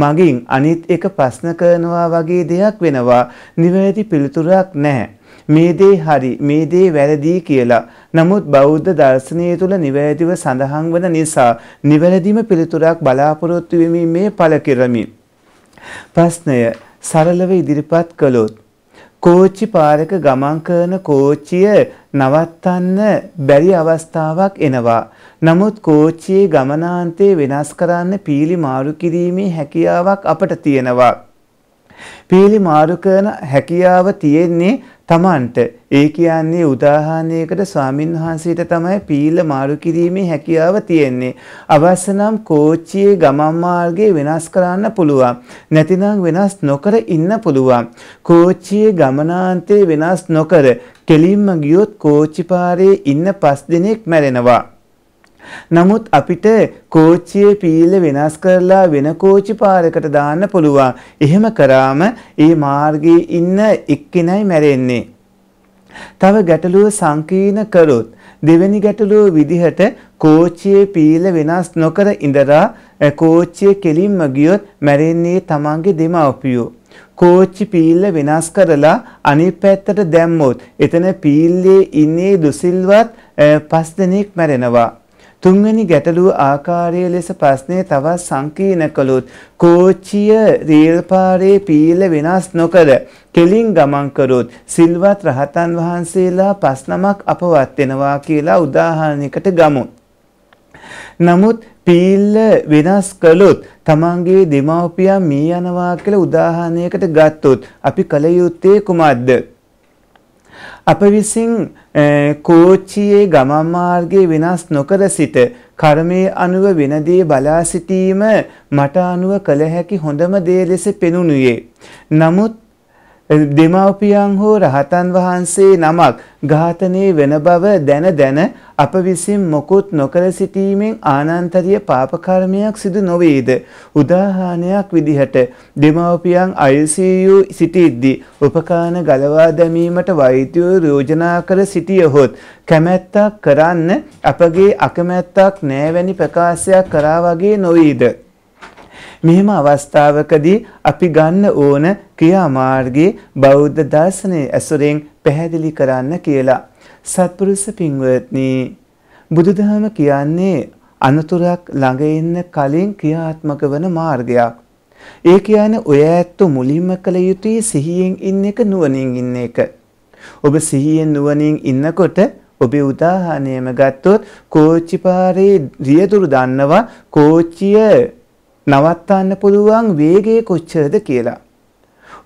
මගින් අනිත් එක ප්‍රශ්න කරනවා වගේ දෙයක් වෙනවා. නිවැරදි පිළිතුරක් නැහැ. මේ දේ හරි මේ දේ වැරදි කියලා. නමුත් බෞද්ධ දර්ශනය තුල නිවැරදිව සඳහන් වන නිසා නිවැරදිම පිළිතුරක් බලාපොරොත්තු වෙමින් මේ පළ කෙරමි. ප්‍රශ්නය සරලව ඉදිරිපත් කළොත් කෝච්චි පාරක ගමන් කරන කෝච්චිය නවත්තන්න බැරි අවස්ථාවක් එනවා. නමුත් කෝච්චියේ ගමනාන්තේ වෙනස් කරන්න පීලි මාරු කිරීමේ හැකියාවක් අපට තියෙනවා. පීලි මාරු කරන හැකියාව තියෙන්නේ Tamanට. ඒ කියන්නේ උදාහරණයකට ස්වාමින්වහන්සේට තමයි පීල මාරු කිරීමේ හැකියාව තියෙන්නේ. අවශ්‍ය නම් කෝච්චියේ ගමන් මාර්ගය වෙනස් කරන්න පුළුවන්. නැතිනම් වෙනස් නොකර ඉන්න පුළුවන්. කෝච්චියේ ගමනාන්තේ වෙනස් නොකර කෙලින්ම ගියොත් කෝච්චි පාරේ ඉන්න පස් දිනක් මැරෙනවා. නමුත් අපිට කෝච්චියේ පීල වෙනස් කරලා වෙන කෝච්චි පාරකට දාන්න පුළුවන්. එහෙම කරාම ඒ මාර්ගයේ ඉන්න එක්කෙනයි මැරෙන්නේ. තව ගැටලුව සංකීර්ණ කරොත් දෙවෙනි ගැටලුව විදිහට කෝච්චියේ පීල වෙනස් නොකර ඉඳලා කෝච්චිය කෙලින්ම ගියොත් මැරෙන්නේ තමන්ගේ දෙමව්පියෝ. කෝච්චි පීල්ල වෙනස් කරලා අනිත් පැත්තට දැම්මොත් එතන පීල්ලේ ඉන්නේ දුසිල්වත් පස් දෙනෙක් මැරෙනවා. තුන්වැනි ගැටලුව ආකාරය ලෙස ප්‍රශ්නය තවත් සංකීර්ණ කළොත් කෝච්චිය රේල් පාරේ පීල වෙනස් නොකර කෙලින් ගමන් කරොත් සිල්වත් රහතන් වහන්සේලා පස්නමක් අපවත් වෙනවා කියලා උදාහරණයකට ගමු. නමුත් පීල්ල වෙනස් කළොත් තමන්ගේ දෙමව්පියන් මිය යනවා කියලා උදාහරණයකට ගත්තොත් අපි කල යුත්තේ කුමක්ද? අප විසින් කෝච්චියේ ගමන් මාර්ගයේ වෙනස් නොකර සිට කර්මයේ අනුව වෙනදී බලා සිටීම මට අනුව කළ හැකි හොඳම දේ ලෙස පෙනුනුයේ. නමුත් දෙමාපියන් හෝ රහතන් වහන්සේ නමක් ඝාතනය වෙන බව දැන දැන අප විසින් මොකුත් නොකර සිටීමෙන් ආනන්තරීය පාප කර්මයක් සිදු නොවේද උදාහරණයක් විදිහට දෙමාපියන් ICU සිටිද්දී උපකාන ගලවා දැමීමට වෛද්‍යවරු යෝජනා කර සිටියහොත් කැමැත්තක් කරන්න අපගේ අකමැත්තක් නැවැනි ප්‍රකාශයක් කරා වගේ නොවේද මෙහෙම අවස්ථාවකදී අපි ගන්න ඕන ක්‍රියාමාර්ගයේ බෞද්ධ දර්ශනයේ ඇසුරෙන් පැහැදිලි කරන්න කියලා. සත්පුරුෂ පින්වත්නි බුදුදහම කියන්නේ අනතුරක් ළඟ ඉන්න කලින් ක්‍රියාත්මක වන මාර්ගයක්. ඒ කියන්නේ ඔය ඇත්ත මුලින්ම කළ යුතුයි සිහියෙන් ඉන්න එක නුවණින් ඉන්න එක. ඔබ සිහියෙන් නුවණින් ඉන්නකොට ඔබේ උදාහරණයම ගත්තොත් කෝච්චි පාරේ රියදුරු දන්නවා කෝච්චිය නවත්තන්න පුළුවන් වේගය කොච්චරද කියලා.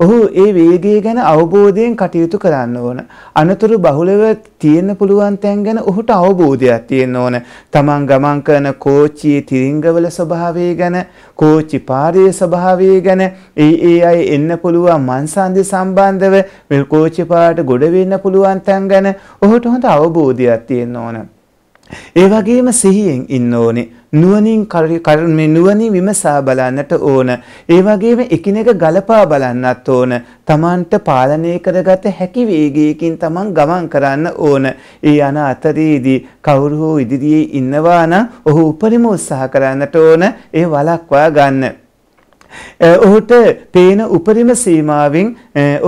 ඔහු ඒ වේගය ගැන අවබෝධයෙන් කටයුතු කරන්න ඕන. අනතුරු බහුලව තියෙන්න පුළුවන් තැන් ගැන ඔහුට අවබෝධයක් තියෙන්න ඕන. තමන් ගමන් කරන කෝච්චියේ තිරිංගවල ස්වභාවය ගැන, කෝච්චි පාරේ ස්වභාවය ගැන, ඒ ඒ අය එන්න පුළුවන් මන්සන්දි සම්බන්ධව මේ කෝච්චි පාරට ගොඩ වෙන්න පුළුවන් තැන් ගැන ඔහුට හොඳ අවබෝධයක් තියෙන්න ඕන. ඒ වගේම සිහියෙන් ඉන්න ඕනේ. නුවණින් කර්මේ නුවණින් විමසා බලන්නට ඕන. ඒ වගේම එකිනෙක ගලපා බලන්නත් ඕන. Tamanට පාලනය කරගත හැකි වේගයකින් Taman ගමන් කරන්න ඕන. ඒ අන අතරේදී කවුරු හෝ ඉදිරියේ ඉන්නවා නම් ඔහු උපරිම උත්සාහ කරන්නට ඕන. ඒ වළක්වා ගන්න. ඔහුට පේන උපරිම සීමාවෙන්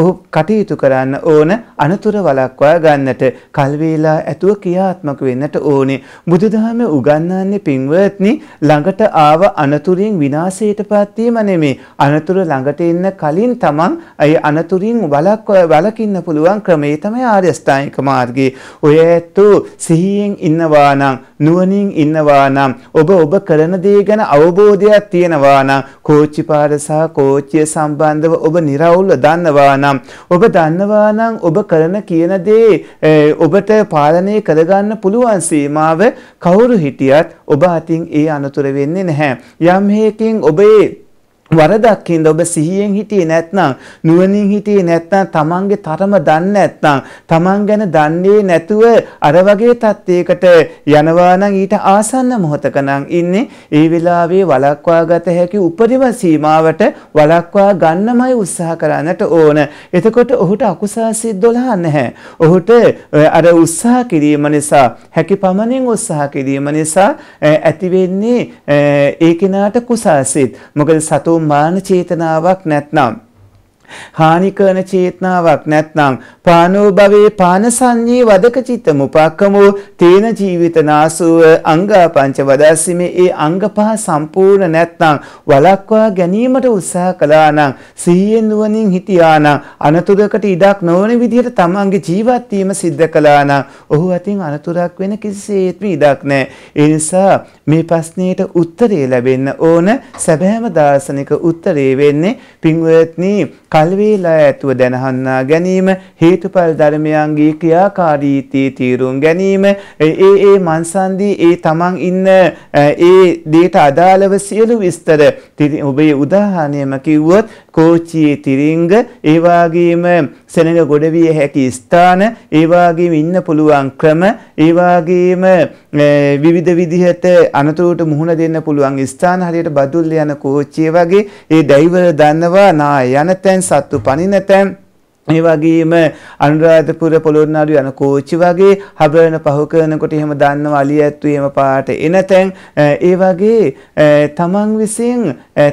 ඔහු කටයුතු කරන්න ඕන අනතුර වළක්වා ගන්නට කල් වේලා ඇතුව ක්‍රියාත්මක වෙන්නට ඕනේ. බුදුදහම උගන්වන්නේ පින්වත්නි ළඟට ආව අනතුරින් විනාශයටපත් වීම නෙමෙයි. අනතුර ළඟට එන්න කලින් තමන් ඒ අනතුරින් වළක්වා වළකින්න පුළුවන් ක්‍රමේ තමයි ආර්ය අෂ්ටාංගික මාර්ගය. ඔය ඇත්තෝ සිහියෙන් ඉන්නවා නම් නුවණින් ඉන්නවා නම් ඔබ ඔබ කරන දේ ගැන අවබෝධයක් තියෙනවා නම් කෝච්චි ව්‍යාපාර සහ කෝච්චිය සම්බන්ධව ඔබ निराවුල්ව දන්නවා නම් ඔබ දන්නවා නම් ඔබ කරන කියන දේ ඔබට පාලනය කරගන්න පුළුවන් සීමාව කවුරු හිටියත් ඔබ අතින් ඒ අනතුර වෙන්නේ නැහැ. යම් හේකින් ඔබේ වරදක් හින්දා ඔබ සිහියෙන් හිටියේ නැත්නම් නුවණින් හිටියේ නැත්නම් තමන්ගේ තරම දන්නේ නැත්නම් තමන් ගැන දන්නේ නැතුව අර වගේ තත්යකට යනවා නම් ඊට ආසන්න මොහතක නම් ඉන්නේ ඒ වෙලාවේ වළක්වා ගත හැකි උපරිම සීමාවට වළක්වා ගන්නමයි උත්සාහ කරන්නට ඕන. එතකොට ඔහුට අකුසල් සිත් 12 නැහැ. ඔහුට අර උත්සාහ කිරීම නිසා හැකි පමණින් උත්සාහ කිරීම නිසා ඇති වෙන්නේ ඒ කෙනාට කුසල් සිත්. මොකද සතෝ මාන චේතනාවක් නැත්නම් හානි කරන චේතනාවක් නැත්නම් පානෝ භවේ පානසඤ්ඤේ වදක චිත්ත මුපක්කමෝ තේන ජීවිතනාසුව අංගා පංච වදස්සිමේ ඒ අංග පහ සම්පූර්ණ නැත්නම් වලක්වා ගැනීමට උත්සාහ කළා නම් සිහියෙන් නුවණින් හිටියා නම් අනතුරකට ඉඩක් නොවන විදිහට තමන්ගේ ජීවත් වීම සිද්ධ කළා නම් ඔහු අතින් අනතුරක් වෙන කිසිසේත්ම ඉඩක් නැහැ. ඒ නිසා මේ ප්‍රශ්නෙට උත්තරය ලැබෙන්න ඕන සැබෑම දාර්ශනික උත්තරේ වෙන්නේ පින්වත්නි කල්වේලා ඇතුව දැනහන්නා ගැනීම හේතුඵල ධර්මයන්ගේ ක්‍රියාකාරීත්වයේ තීරුම් ගැනීම ඒ ඒ මන්සන්දී ඒ තමන් ඉන්න ඒ දේට අදාළව සියලු විස්තර ඔබේ උදාහරණයම කිව්වොත් කෝචියේ තිරිංග ඒ වගේම සෙනඟ ගොඩ විය හැකි ස්ථාන ඒ වගේම ඉන්න පුළුවන් ක්‍රම ඒ වගේම විවිධ විදිහට අනතුරුට මුහුණ දෙන්න පුළුවන් ස්ථාන හරියට බදුල්ල යන කෝච්චිය වගේ ඒ ඩ්‍රයිවර් දන්නවා නා යන තැන් සත්තු පනින තැන් ඒ වගේම අනුරාධපුර පොළොන්නරුව යන කෝච්චි වගේ හබරන පහු කරනකොට එහෙම දන්නව අලියැත්තු එහෙම පාට එනතෙන් ඒ වගේ තමන් විසින්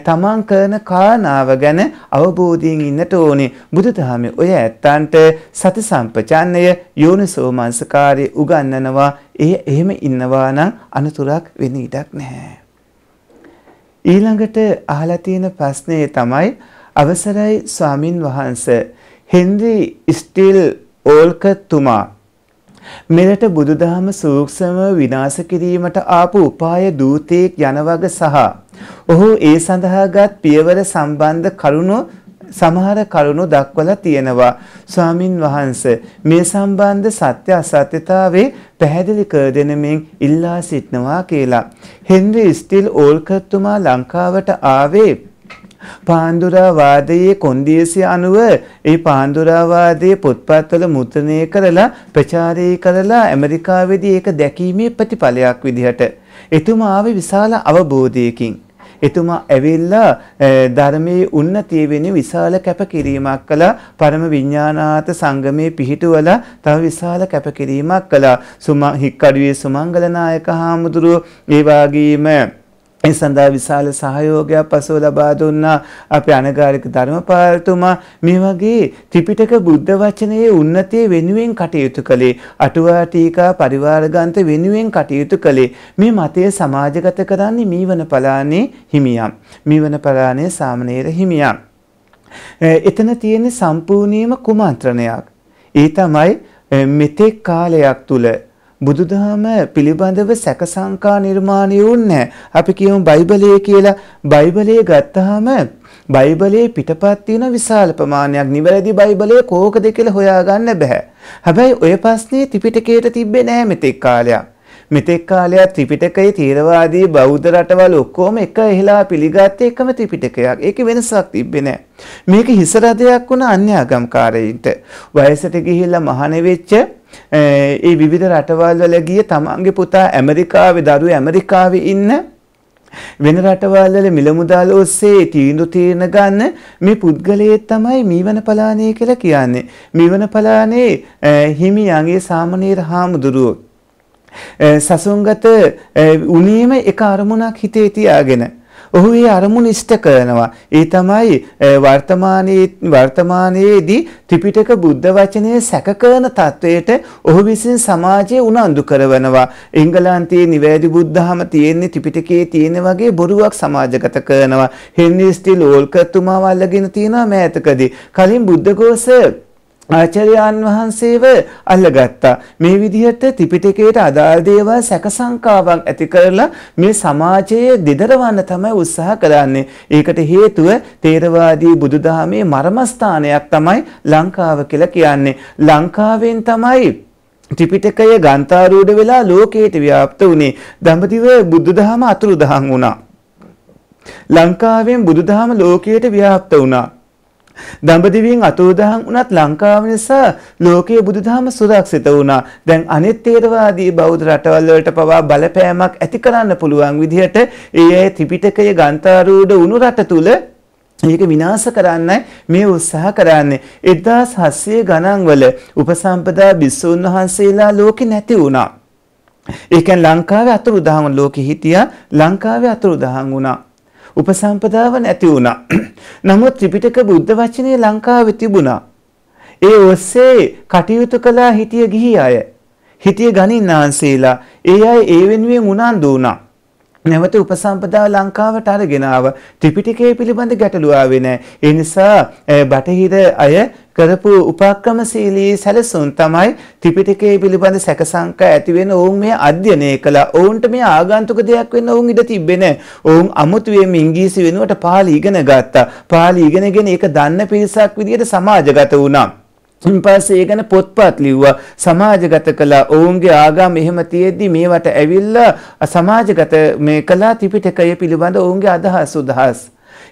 තමන් කරන කාරණාව ගැන අවබෝධයෙන් ඉන්නට ඕනේ බුදුදහමේ ඔය ඇත්තන්ට සති සම්පජාන්නය යෝනිසෝ මනසකාරය උගන්වනවා ඒ එහෙම ඉන්නවා නම් අනතුරක් වෙන්න ඉඩක් නැහැ ඊළඟට අහලා තියෙන ප්‍රශ්නේ තමයි අවසරයි ස්වාමින් වහන්සේ හෙන්රි ස්ටිල් ඕල්කත්තුමා මෙරට බුදුදහම සූක්ෂම විනාශ කිරීමට ආපු උපාය දූතයෙක් යනවග සහ ඔහු ඒ සඳහාගත් පියවර සම්බන්ධ කරුණු සමහර කරුණු දක්වලා තියෙනවා ස්වාමින් වහන්ස මේ සම්බන්ධ සත්‍ය අසත්‍යතාවේ පැහැදිලි කර දෙනමින් ඉල්ලා සිටනවා කියලා හෙන්රි ස්ටිල් ඕල්කත්තුමා ලංකාවට ආවේ පාන්දුරාවාදයේ කොන්දේසිය අනුව ඒ පාන්දුරාවාදයේ පොත්පත්වල මුද්‍රණය කරලා ප්‍රචාරය කරලා ඇමරිකාවේදී ඒක දැකීමේ ප්‍රතිඵලයක් විදිහට එතුමා ආවේ විශාල අවබෝධයකින් එතුමා ඇවිල්ලා ධර්මයේ උන්නතිය වෙන විශාල කැපකිරීමක් කළා පරම විඥානාත සංගමේ පිහිටුවලා තව විශාල කැපකිරීමක් කළා සුම හික්කඩුවේ සුමංගල නායක හාමුදුරුවෝ ඒ වගේම ඒ සඳහා විශාල සහයෝගයක් පසුව ලබා දුන්නා අපේ අනගාരിക ධර්මපාලතුමා මේ වගේ ත්‍රිපිටක බුද්ධ වචනයේ උන්නතිය වෙනුවෙන් කටයුතු කළේ අටුවා ටීකා පරිවාර ග්‍රන්ථ වෙනුවෙන් කටයුතු කළේ මේ මතය සමාජගත කරන්නේ මීවන පලානේ හිමියම් මීවන පලානේ සාමණේර හිමියම් එතන තියෙන සම්පූර්ණීයම කුමන්ත්‍රණයක් ඒ තමයි මෙතෙක් කාලයක් තුල බුදුදහම පිළිබඳව සැක සංකා නිර්මාණය වුන්නේ අපි කියමු බයිබලයේ කියලා බයිබලයේ ගත්තාම බයිබලයේ පිටපත් තියෙන විශාල ප්‍රමාණයක් නිවැරදි බයිබලයේ කෝකද කියලා හොයාගන්න බෑ. හැබැයි ඔය ප්‍රශ්නේ ත්‍රිපිටකයට තිබ්බේ නැහැ මෙතෙක් කාලයක්. මෙතෙක් කාලයක් ත්‍රිපිටකයේ තේරවාදී බෞද්ධ රටවල් ඔක්කොම එක එහෙලා පිළිගත්තේ එකම ත්‍රිපිටකයක්. ඒකේ වෙනසක් තිබ්බේ නැහැ. මේක හිස රදයක් වුණ අන්‍යාගම්කාරයින්ට. වයසට ගිහිල්ලා මහාන වෙච්ච ඒ විවිධ රටවල් වල ගිය තමන්ගේ පුතා ඇමරිකාවේ දරුවෝ ඇමරිකාවේ ඉන්න වෙන රටවල් වල මිල මුදල් ඔස්සේ තීන්දුව తీරන ගන්න මේ පුද්ගලයේ තමයි මීවන පලානේ කියලා කියන්නේ. මීවන පලානේ හිමියන්ගේ සාමණේර හාමුදුරුවෝ සසුන්ගත උනීම එක අරමුණක් හිතේ තියාගෙන ඔහු ඒ අරමුණ ඉෂ්ට කරනවා. ඒ තමයි වර්තමානයේ වර්තමානයේදී ත්‍රිපිටක බුද්ධ වචනය සැක කරන තත්වයට ඔහු විසින් සමාජයේ උනන්දු කරනවා. එංගලන්තයේ නිවැරදි බුද්ධහම තියෙන්නේ ත්‍රිපිටකයේ තියෙන වගේ බොරුවක් සමාජගත කරනවා. හෙන්රි ස්ටිල් ඕල්කර්තුමාව අල්ලගෙන තියනවා මෑතකදී. කලින් බුද්ධඝෝෂ ආචාර්යයන් වහන්සේව අල්ලගත්තා. මේ විදිහට ත්‍රිපිටකයට අදාළ දේවල් සැකසංකාවන් ඇති කරලා මේ සමාජයේ දෙදරවන්න තමයි උත්සාහ කරන්නේ. ඒකට හේතුව තේරවාදී බුදුදහමේ මර්මස්ථානයක් තමයි ලංකාව කියලා කියන්නේ. ලංකාවෙන් තමයි ත්‍රිපිටකය ගන්ථාරූඪ වෙලා ලෝකයට ව්‍යාප්ත වුණේ. දඹදිව බුදුදහම අතුරුදහන් වුණා. ලංකාවෙන් බුදුදහම ලෝකයට ව්‍යාප්ත වුණා. දඹදිවින් අතුරුදහන් වුණත් ලංකාව නිසා ලෝකයේ බුදුදහම සුරක්ෂිත වුණා. දැන් අනෙත් තේරවාදී බෞද්ධ රටවල් වලට පවා බලපෑමක් ඇති කරන්න පුළුවන් විදිහට ඒ අය ත්‍රිපිටකය ගන්තාරූඪ වුණු රට තුල ඒක විනාශ කරන්නයි මේ උත්සාහ කරන්නේ 1700 ගණන්වල උපසම්පදා බිස්සුන් වහන්සේලා ලෝකෙ නැති වුණා. ඒ කියන්නේ ලංකාවේ අතුරුදහන් ලෝකෙ හිටියා ලංකාවේ අතුරුදහන් වුණා. උපසම්පදාව නැති වුණා. නමුත් ත්‍රිපිටක බුද්ධ වචනේ ලංකාවේ තිබුණා. ඒ ඔස්සේ කටයුතු කළා හිටිය ගිහි අය. හිටිය ගණින්නාන්සේලා ඒ අය ඒ වෙනුවෙන් උනන්දු වුණා. නැවත උපසම්පදාව ලංකාවට අරගෙන ආව ත්‍රිපිටකය පිළිබඳ ගැටලු ආවේ නැහැ. ඒ නිසා බටහිර අය කරපු උපක්‍රමශීලී සැලසුම් තමයි ත්‍රිපිටකය පිළිබඳ සැකසංකා ඇති වෙන ඔවුන් මේ අධ්‍යයනය කළා. ඔවුන්ට මේ ආගන්තුක දෙයක් වෙන්න ඔවුන් ඉඩ තිබ්බේ නැහැ. ඔවුන් අමුතුවෙන් ඉංග්‍රීසි වෙනුවට පාලි ඉගෙන ගත්තා. පාලි ඉගෙනගෙන ඒක දන්න පිරිසක් විදිහට සමාජගත වුණා. ඉන්පස්සේ ඒ ගැන පොත්පත් ලිව්වා සමාජගත කළා ඔවුන්ගේ ආගම් එහෙම තියෙද්දි මේවට ඇවිල්ලා සමාජගත මේ කලා ත්‍රිපිටකය පිළිබඳ ඔවුන්ගේ අදහස් උදහස්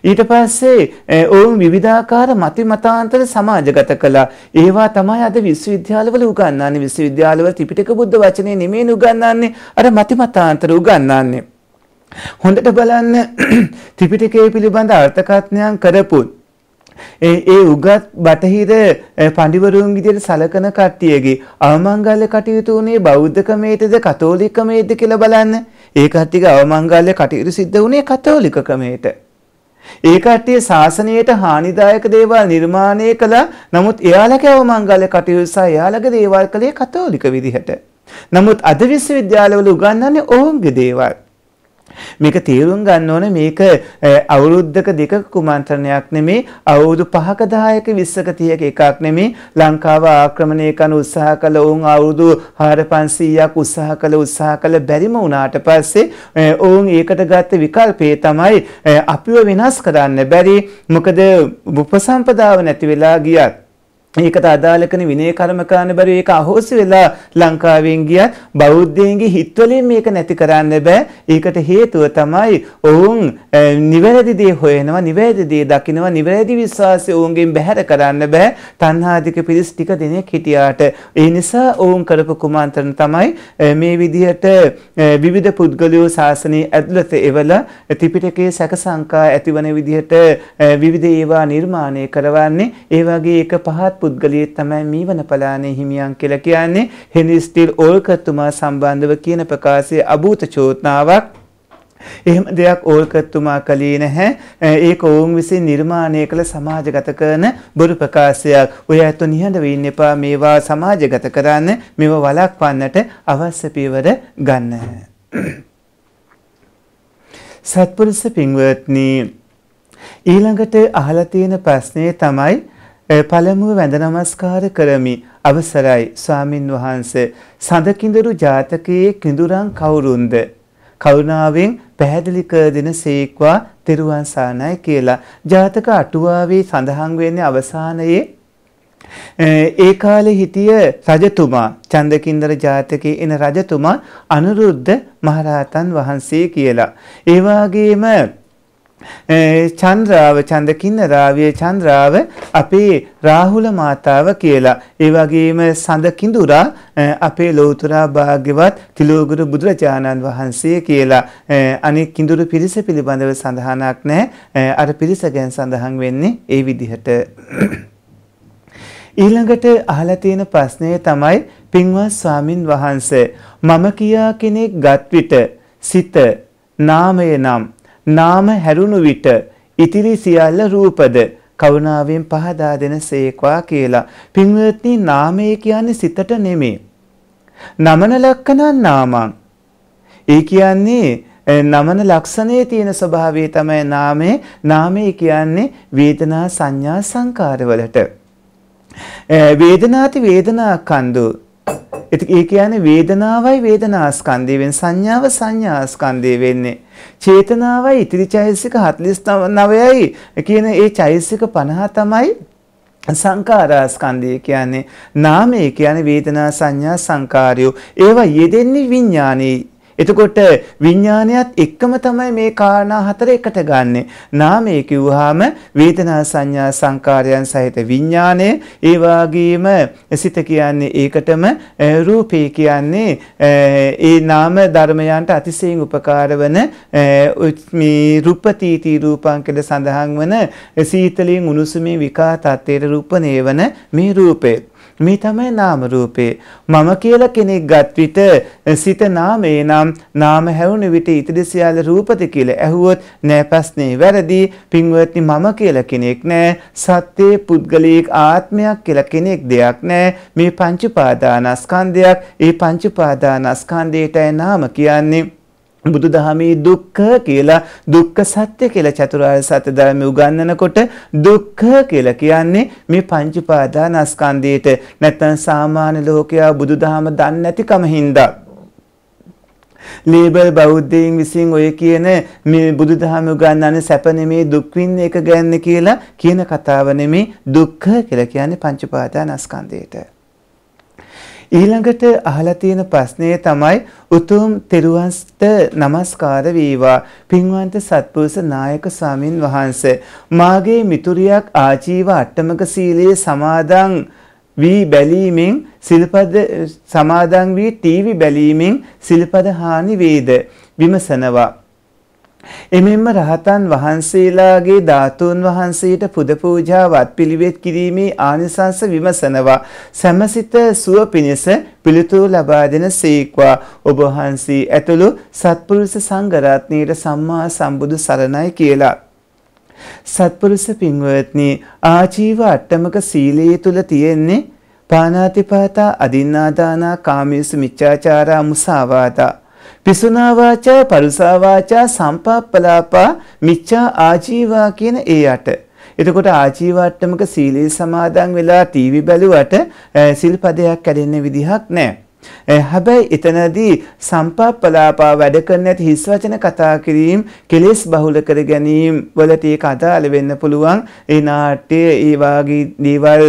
ඊට පස්සේ ඔවුන් විවිධාකාර මති මතාන්තර සමාජගත කළා. ඒවා තමයි අද විශ්වවිද්‍යාලවල උගන්වන්නේ. විශ්වවිද්‍යාලවල ත්‍රිපිටක බුද්ධ වචනේ නෙමෙයි උගන්වන්නේ. අර මති මතාන්තර උගන්වන්නේ. හොඳට බලන්න ත්‍රිපිටකය පිළිබඳ අර්ථකථනයන් කරපු ඒ උගත් බටහිර පඬිවරුන් විදිහට සලකන කට්ටියගේ අවමංගල්‍ය කටයුතු උනේ බෞද්ධකමේද කතෝලිකමේද කියලා බලන්න. ඒ කට්ටියගේ අවමංගල්‍ය කටයුතු සිද්ධ වුණේ කතෝලිකකමේට. ඒ කට්ටිය ශාසනයට හානිදායක දේවල් නිර්මාණය කළා. නමුත් එයාලගේ අවමංගල්‍ය කටයුතු සහ එයාලගේ දේවල් කලේ කතෝලික විදිහට. නමුත් අද විශ්වවිද්‍යාලවල උගන්වන්නේ ඔවුන්ගේ දේවල්. මේක තේරුම් ගන්න ඕනේ මේක අවුරුද්දක දෙකක කුමන්ත්‍රණයක් නෙමේ අවුරුදු 5ක 10ක 20ක 30ක එකක් නෙමේ ලංකාව ආක්‍රමණය කරන උත්සාහ කළ ඔවුන් අවුරුදු 4500ක් උත්සාහ කළ උත්සාහ කළ බැරිම වුණාට පස්සේ ඔවුන් ඒකට ගත්ත විකල්පේ තමයි අපිව වෙනස් කරන්න බැරි මොකද උපසම්පදාව නැති වෙලා ගියත් ඒකට අදාළකන විනය කර්මකාන බර ඒක අහෝසි වෙලා ලංකාවෙන් ගියත් බෞද්ධයන්ගේ හිත්වලින් මේක නැති කරන්න බෑ ඒකට හේතුව තමයි ඔවුන් නිවැරදි දේ හොයනවා නිවැරදි දේ දකිනවා නිවැරදි විශ්වාසය ඔවුන්ගෙන් බැහැර කරන්න බෑ තණ්හාධික පිරිස් ටික දෙනෙක් හිටියාට ඒ නිසා ඔවුන් කරපු කුමන්ත්‍රණ තමයි මේ විදිහට විවිධ පුද්ගලයෝ ශාසනයේ ඇතුළත එවලා ත්‍රිපිටකයේ සැක සංකා ඇතිවන විදිහට විවිධ ඒවා නිර්මාණය කරවන්නේ ඒ වගේ එක පහත් පුද්ගලයෙක් තමයි මීවන පලානේ හිමියන් කියලා කියන්නේ හෙනි ස්ටිල් ඕල්කර්තුමා සම්බන්ධව කියන ප්‍රකාශයේ අභූත චෝදනාවක් එහෙම දෙයක් ඕල්කර්තුමා කළේ නැහැ. ඒක ඔවුන් විසින් නිර්මාණය කළ සමාජගත කරන බොරු ප්‍රකාශයක්. ඔය ඇත්ත නිහඬ වෙන්න එපා මේවා සමාජගත කරන්න, මේව වළක්වන්නට අවශ්‍ය පියවර ගන්න. සත්පුරුෂ පින්වත්නි ඊළඟට අහලා තියෙන ප්‍රශ්නේ තමයි පළමුව වැඳ නමස්කාර කරමි අවසරයි ස්වාමින් වහන්ස සඳකිඳුරු ජාතකයේ කිඳුරන් කවුරුන්ද කරුණාවෙන් පැහැදිලි කර දෙන සීක්වා තෙරුවන් සානයි කියලා ජාතක අටුවාවේ සඳහන් වෙන්නේ අවසානයේ ඒ කාලේ හිටිය රජතුමා චන්දකින්දර ජාතකයේ එන රජතුමා අනුරුද්ධ මහරහතන් වහන්සේ කියලා ඒ වගේම චන්ද්‍රාව චන්දකින්න රාවිය චන්ද්‍රාව අපේ රාහුල මාතාව කියලා. ඒ වගේම සඳකිඳුරා අපේ ලෞතුරා භාග්‍යවත් තිලෝගුරු බුදුරජාණන් වහන්සේ කියලා. අනික කිඳුරු පිරිස පිළිබඳව සඳහනක් නැහැ. අර පිරිස ගැන සඳහන් වෙන්නේ ඒ විදිහට. ඊළඟට අහලා තියෙන ප්‍රශ්නය තමයි පින්වත් ස්වාමින් වහන්සේ මම කියා කෙනෙක් ගත් විට සිත නාමය නම් නාම හැරුණු විට ඉතිරි සියල්ල රූපද කරුණාවෙන් පහදා දෙන සේකවා කියලා. පින්වත්නි නාමය කියන්නේ සිතට නෙමේ. නමන ලක්කනන් නාමං. ඒ කියන්නේ නමන ලක්ෂණයේ තියෙන ස්වභාවය තමයි නාමය. නාමය කියන්නේ වේදනා සංඥා සංකාරවලට. වේදනාති වේදනා කන්දු ඒ කියන්නේ වේදනාවයි වේදනාස්කන්ධයෙන් සංඥාව සංඥාස්කන්ධය වෙන්නේ. චේතනාවයි ඉතිරි චෛසික 49යි කියන ඒ චෛසික 50 තමයි සංඛාරාස්කන්ධය කියන්නේ නාමය කියන්නේ වේදනා සංඥා සංකාරයෝ ඒවා යෙදෙන්නේ විඥානයේ එතකොට විඥානයත් එක්කම තමයි මේ කාරණා හතර එකට ගන්නෙ. නාමය කිව්වහම වේදනා සංඥා සංකාරයන් සහිත විඥානය, ඒ වගේම සිත කියන්නේ ඒකටම රූපේ කියන්නේ ඒ නාම ධර්මයන්ට අතිශයින් උපකාර වන මේ රූපතීති රූපංකද සඳහන් වන සීතලෙන් උණුසුමින් විකා තත්ත්වයට රූපණේ වන මේ රූපේ මේ තමයි නාම රූපේ මම කියලා කෙනෙක් ගත් විට සිත නාමේ නම් නාම හැවුණු විට ඉතිරි සියල්ල රූපති කියලා ඇහුවොත් නෑ ප්‍රශ්නේ වැරදි පින්වත්නි මම කියලා කෙනෙක් නෑ සත්‍යේ පුද්ගලික ආත්මයක් කියලා කෙනෙක් දෙයක් නෑ මේ පංච පාදානස්කන්ධයක් ඒ පංච පාදානස්කන්ධයටයි නාම කියන්නේ බුදුදහමේ දුක්ඛ කියලා දුක්ඛ සත්‍ය කියලා චතුරාර්ය සත්‍ය ධර්ම උගන්වනකොට දුක්ඛ කියලා කියන්නේ මේ පංච පාදානස්කන්ධයේට නැත්නම් සාමාන්‍ය ලෝකයා බුදුදහම දන්නේ නැතිකම හින්දා ලේබල් බෞද්ධයින් විසින් ඔය කියන මේ බුදුදහම උගන්වන්නේ සැප නෙමේ දුක් විඳ එක ගැන්න කියලා කියන කතාව නෙමේ දුක්ඛ කියලා කියන්නේ පංච පාදානස්කන්ධයේට ඊළඟට අහලා තියෙන ප්‍රශ්නය තමයි උතුම් තෙරුවන්ට নমස්කාර වේවා පින්වන්ත සත්පුරුෂ නායක ස්වාමින් වහන්සේ මාගේ මිතුරියක් ආජීව අට්ටමක සීලයේ සමාදන් වී බැලීමෙන් සිල්පද සමාදන් වී ටීවී බැලීමෙන් සිල්පද හානි වේද විමසනවා එමෙන්ම රහතන් වහන්සේලාගේ ධාතුන් වහන්සේට පුද පූජාවත් පිළිවෙත් කිරීමේ ආනිසංස විමසනවා සමසිත සුව පිණිස පිළිතුරු ලබා දෙන සීක්වා ඔබ වහන්සේ ඇතුළු සත්පුරුෂ සංඝරත්නයේ සම්මා සම්බුදු සරණයි කියලා සත්පුරුෂ පින්වත්නි ආජීව අට්ටමක සීලයේ තුල තියෙන්නේ පානාතිපාතා අදින්නාදානා කාමීසු මිච්ඡාචාරා මුසාවාදා පිසුනා වාචා පරුසා වාචා සම්පප්පලාපා මිච්ඡා ආජීවා කියන ඒ යට එතකොට ආජීවාට්ටමක සීලයේ සමාදන් වෙලා ටීවී බැලුවට සිල්පදයක් කැඩෙන්න විදිහක් නැහැ හැබැයි එතනදී සම්පප්පලාපා වැඩ කරන ඇති හිස් වචන කතා කිරීම කෙලෙස් බහුල කර ගැනීම වලට ඒක අදාළ වෙන්න පුළුවන්. ඒ නාට්‍යයේ ඒ වාගේ දේවල්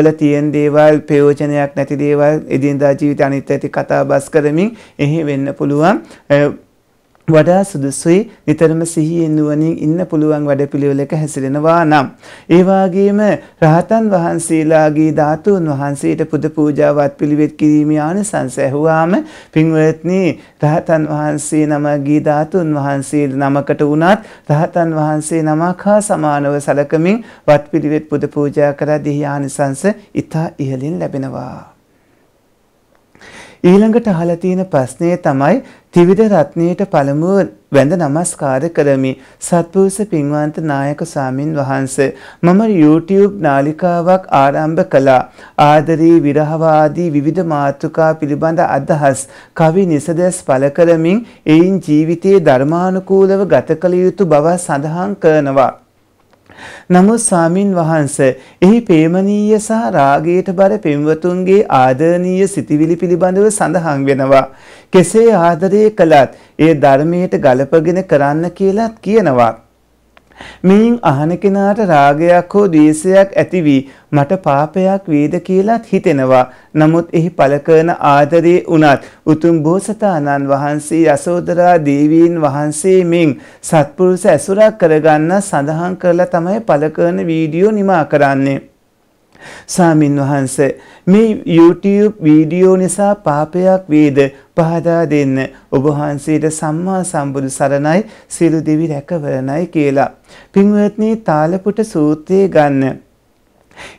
වල තියෙන දේවල් ප්‍රයෝජනයක් නැති දේවල් එදිනදා ජීවිත අනිත් ඇති කතා බස් කරමින් එහෙ වෙන්න පුළුවන්. වඩා සුදුසුයි නිතරම සිහියෙන් නුවණින් ඉන්න පුළුවන් වැඩපිළිවෙලක හැසිරෙනවා නම් ඒ වාගේම රහතන් වහන්සේලාගේ ධාතුන් වහන්සේට පුද පූජාවත් පිළිවෙත් කිරීමේ ආනිසංස ඇහුවාම පින්වත්නි රහතන් වහන්සේ නමගේ ධාතුන් වහන්සේ නමකට වුණත් රහතන් වහන්සේ නමක් හා සමානව සලකමින් වත් පිළිවෙත් පුද පූජා කරදී ආනිසංස ඊතා ඉහළින් ලැබෙනවා ඊළඟට අහලා තියෙන ප්‍රශ්නය තමයි ත්‍රිවිධ රත්නයට පළමුව වැඳ නමස්කාර කරමි සත්පුරුෂ පින්වන්ත නායක සාමින් වහන්ස මම YouTube නාලිකාවක් ආරම්භ කළා ආදරී විරහවාදී විවිධ මාතෘකා පිළිබඳ අදහස් කවි නිසදැස් පළ කරමින් එයින් ජීවිතයේ ධර්මානුකූලව ගත කළ යුතු බව සඳහන් කරනවා නමුත් ස්වාමින් වහන්සේ එහි ප්‍රේමණීය සහ රාගයට බර පෙම්වතුන්ගේ ආදරණීය සිතිවිලි පිළිබඳව සඳහන් වෙනවා. කෙසේ ආදරය කළත් ඒ ධර්මයට ගලපගෙන කරන්න කියලාත් කියනවා. මෙයින් අහන කෙනාට රාගයක් හෝ ද්වේෂයක් ඇති වී මට පාපයක් වේද කියලාත් හිතෙනවා. නමුත් එහි පළ කරන ආදරේ උනත් උතුම් බෝසතාණන් වහන්සේ යසෝදරා දේවීන් වහන්සේ මෙන් සත්පුරුෂ ඇසුරක් කරගන්න සඳහන් කරලා තමයි පළ කරන වීඩියෝ නිමා කරන්නේ. සාමින් වහන්ස මේ YouTube වීඩියෝ නිසා පාපයක් වේද පහදා දෙන්න ඔබ වහන්සේට සම්මා සම්බුදු සරණයි සියලු දෙවි රැකවරණයි කියලා. පින්වත්නි තාලපුට සූත්‍රයේ ගන්න.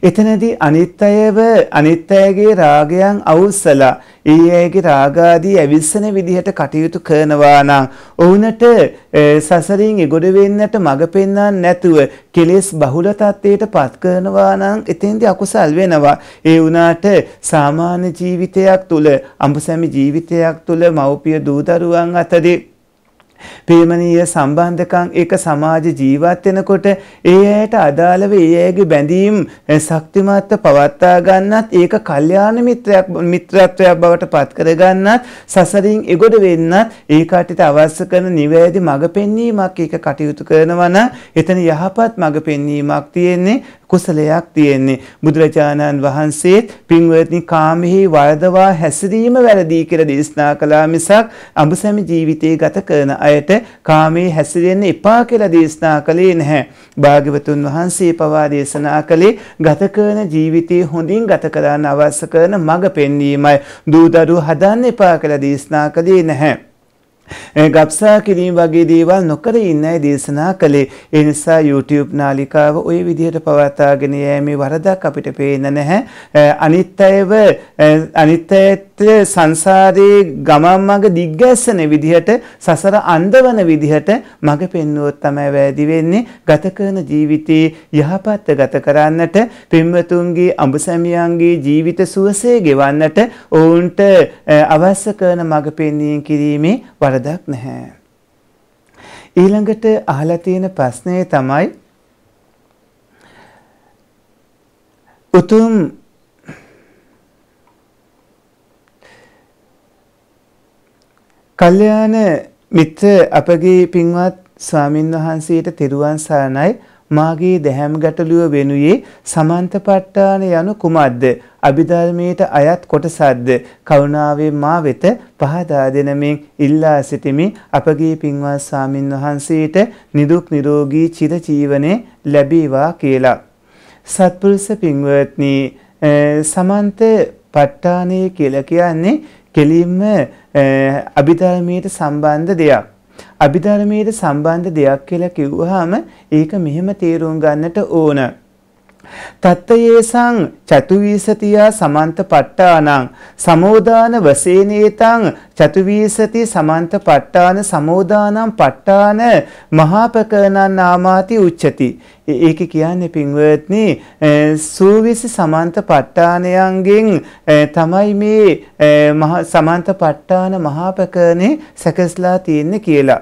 එතනදී අනිත්‍යයව අනිත්‍යයේ රාගයන් අවුස්සලා ඒ අයගේ රාගාදී ඇවිස්සන විදිහට කටයුතු කරනවා නම් ඔවුන්ට සසරින් එගොඩ වෙන්නට මඟ පෙන්වන්න නැතුව කෙලෙස් බහුල තත්ත්වයට පත් කරනවා නම් එතෙන්දී අකුසල් වෙනවා. ඒ වුණාට සාමාන්‍ය ජීවිතයක් තුළ අඹසැමි ජීවිතයක් තුළ මව්පිය දූ දරුවන් අතරේ ප්‍රේමණීය සම්බන්ධකම් එක සමාජ ජීවත් වෙනකොට ඒ ඇයට අදාළව ඒ ඇයගේ බැඳීම් ශක්තිමත්ව පවත්වා ගන්නත් ඒක කල්යාණ මිත්‍රයක් මිත්‍රත්වයක් බවට පත් කරගන්නත් සසරින් එගොඩ වෙන්නත් ඒ කටට අවශ්‍ය කරන නිවැරදි මඟ පෙන්වීමක් ඒක කටයුතු කරනවා නම් එතන යහපත් මඟ පෙන්වීමක් තියෙන්නේ කුසලයක් තියෙන්නේ. බුදුරජාණන් වහන්සේත් පින්වත්නි කාමෙහි වර්ධවා හැසිරීම වැරදි කියලා දේශනා කළා මිසක් අඹසැමි ජීවිතේ ගත කරන අයට කාමේ හැසිරෙන්න එපා කියලා දේශනා කළේ නැහැ. භාග්‍යවතුන් වහන්සේ පවා දේශනා කළේ ගත කරන ජීවිතේ හොඳින් ගත කරන්න අවශ්‍ය කරන මඟ පෙන්වීමයි. දූදරු හදන්න එපා කියලා දේශනා කළේ නැහැ. ගබ්සා කිරීම වගේ දේවල් නොකර ඉන්නයි දේශනා කළේ. ඒ නිසා YouTube නාලිකාව ওই විදිහට පවත්වාගෙන යෑමේ වරදක් අපිට පේන්න නැහැ. අනිත්‍යව අනිත්‍යත් සංසාරේ ගමන් මඟ දිග්ගැස්සෙන විදිහට සසර අන්දවන විදිහට මඟ පෙන්වුවොත් තමයි වැදී වෙන්නේ. ගත කරන ජීවිතේ යහපත් ගත කරන්නට පින්වතුන්ගේ අඹසැමියන්ගේ ජීවිත සුවසේ ගෙවන්නට ඔවුන්ට අවශ්‍ය කරන මඟ පෙන්වීම කිරීමේ වරද වැඩක් නැහැ. ඊළඟට අහලා තියෙන ප්‍රශ්නේ තමයි උතුම් කල්යාණ මිත්‍ර අපගේ පින්වත් ස්වාමින් වහන්සේට තෙරුවන් සරණයි මාගේ දැහැම් ගැටලුව වෙනුයේ සමන්තපට්ඨාන යනු කුමක්ද? අභිධර්මයට අයත් කොටසක්ද? කරුණාවේ මා වෙත පහදා දෙනමින් ඉල්ලා සිටිමි. අපගේ පින්වත් සාමින් වහන්සේට නිදුක් නිරෝගී චිරජීවනයේ ලැබේවා කියලා. සත්පුරුෂ පින්වත්නි සමන්ත පට්ඨානය කියලා කියන්නේ කෙලින්ම අභිධර්මයට සම්බන්ධ දෙයක්. අභිධර්මයට සම්බන්ධ දෙයක් කියලා කිව්වහම ඒක මෙහෙම තේරුම් ගන්නට ඕන. තත්තයේසං චතුවීසතියා සමන්ත පට්ටානං සමෝදාන වසේනේතං චතුවීසති සමන්ත පට්ටාන සමෝදානම් පට්ටාන මහාපකරණන් නාමාති උච්චති. ඒක කියන්නේ පින්වත්නි සූවිසි සමන්ත පට්ටානයන්ගෙන් තමයි මේ සමන්ත පට්ටාන මහාපකරණේ සැකස්ලා තියෙන්නේ කියලා.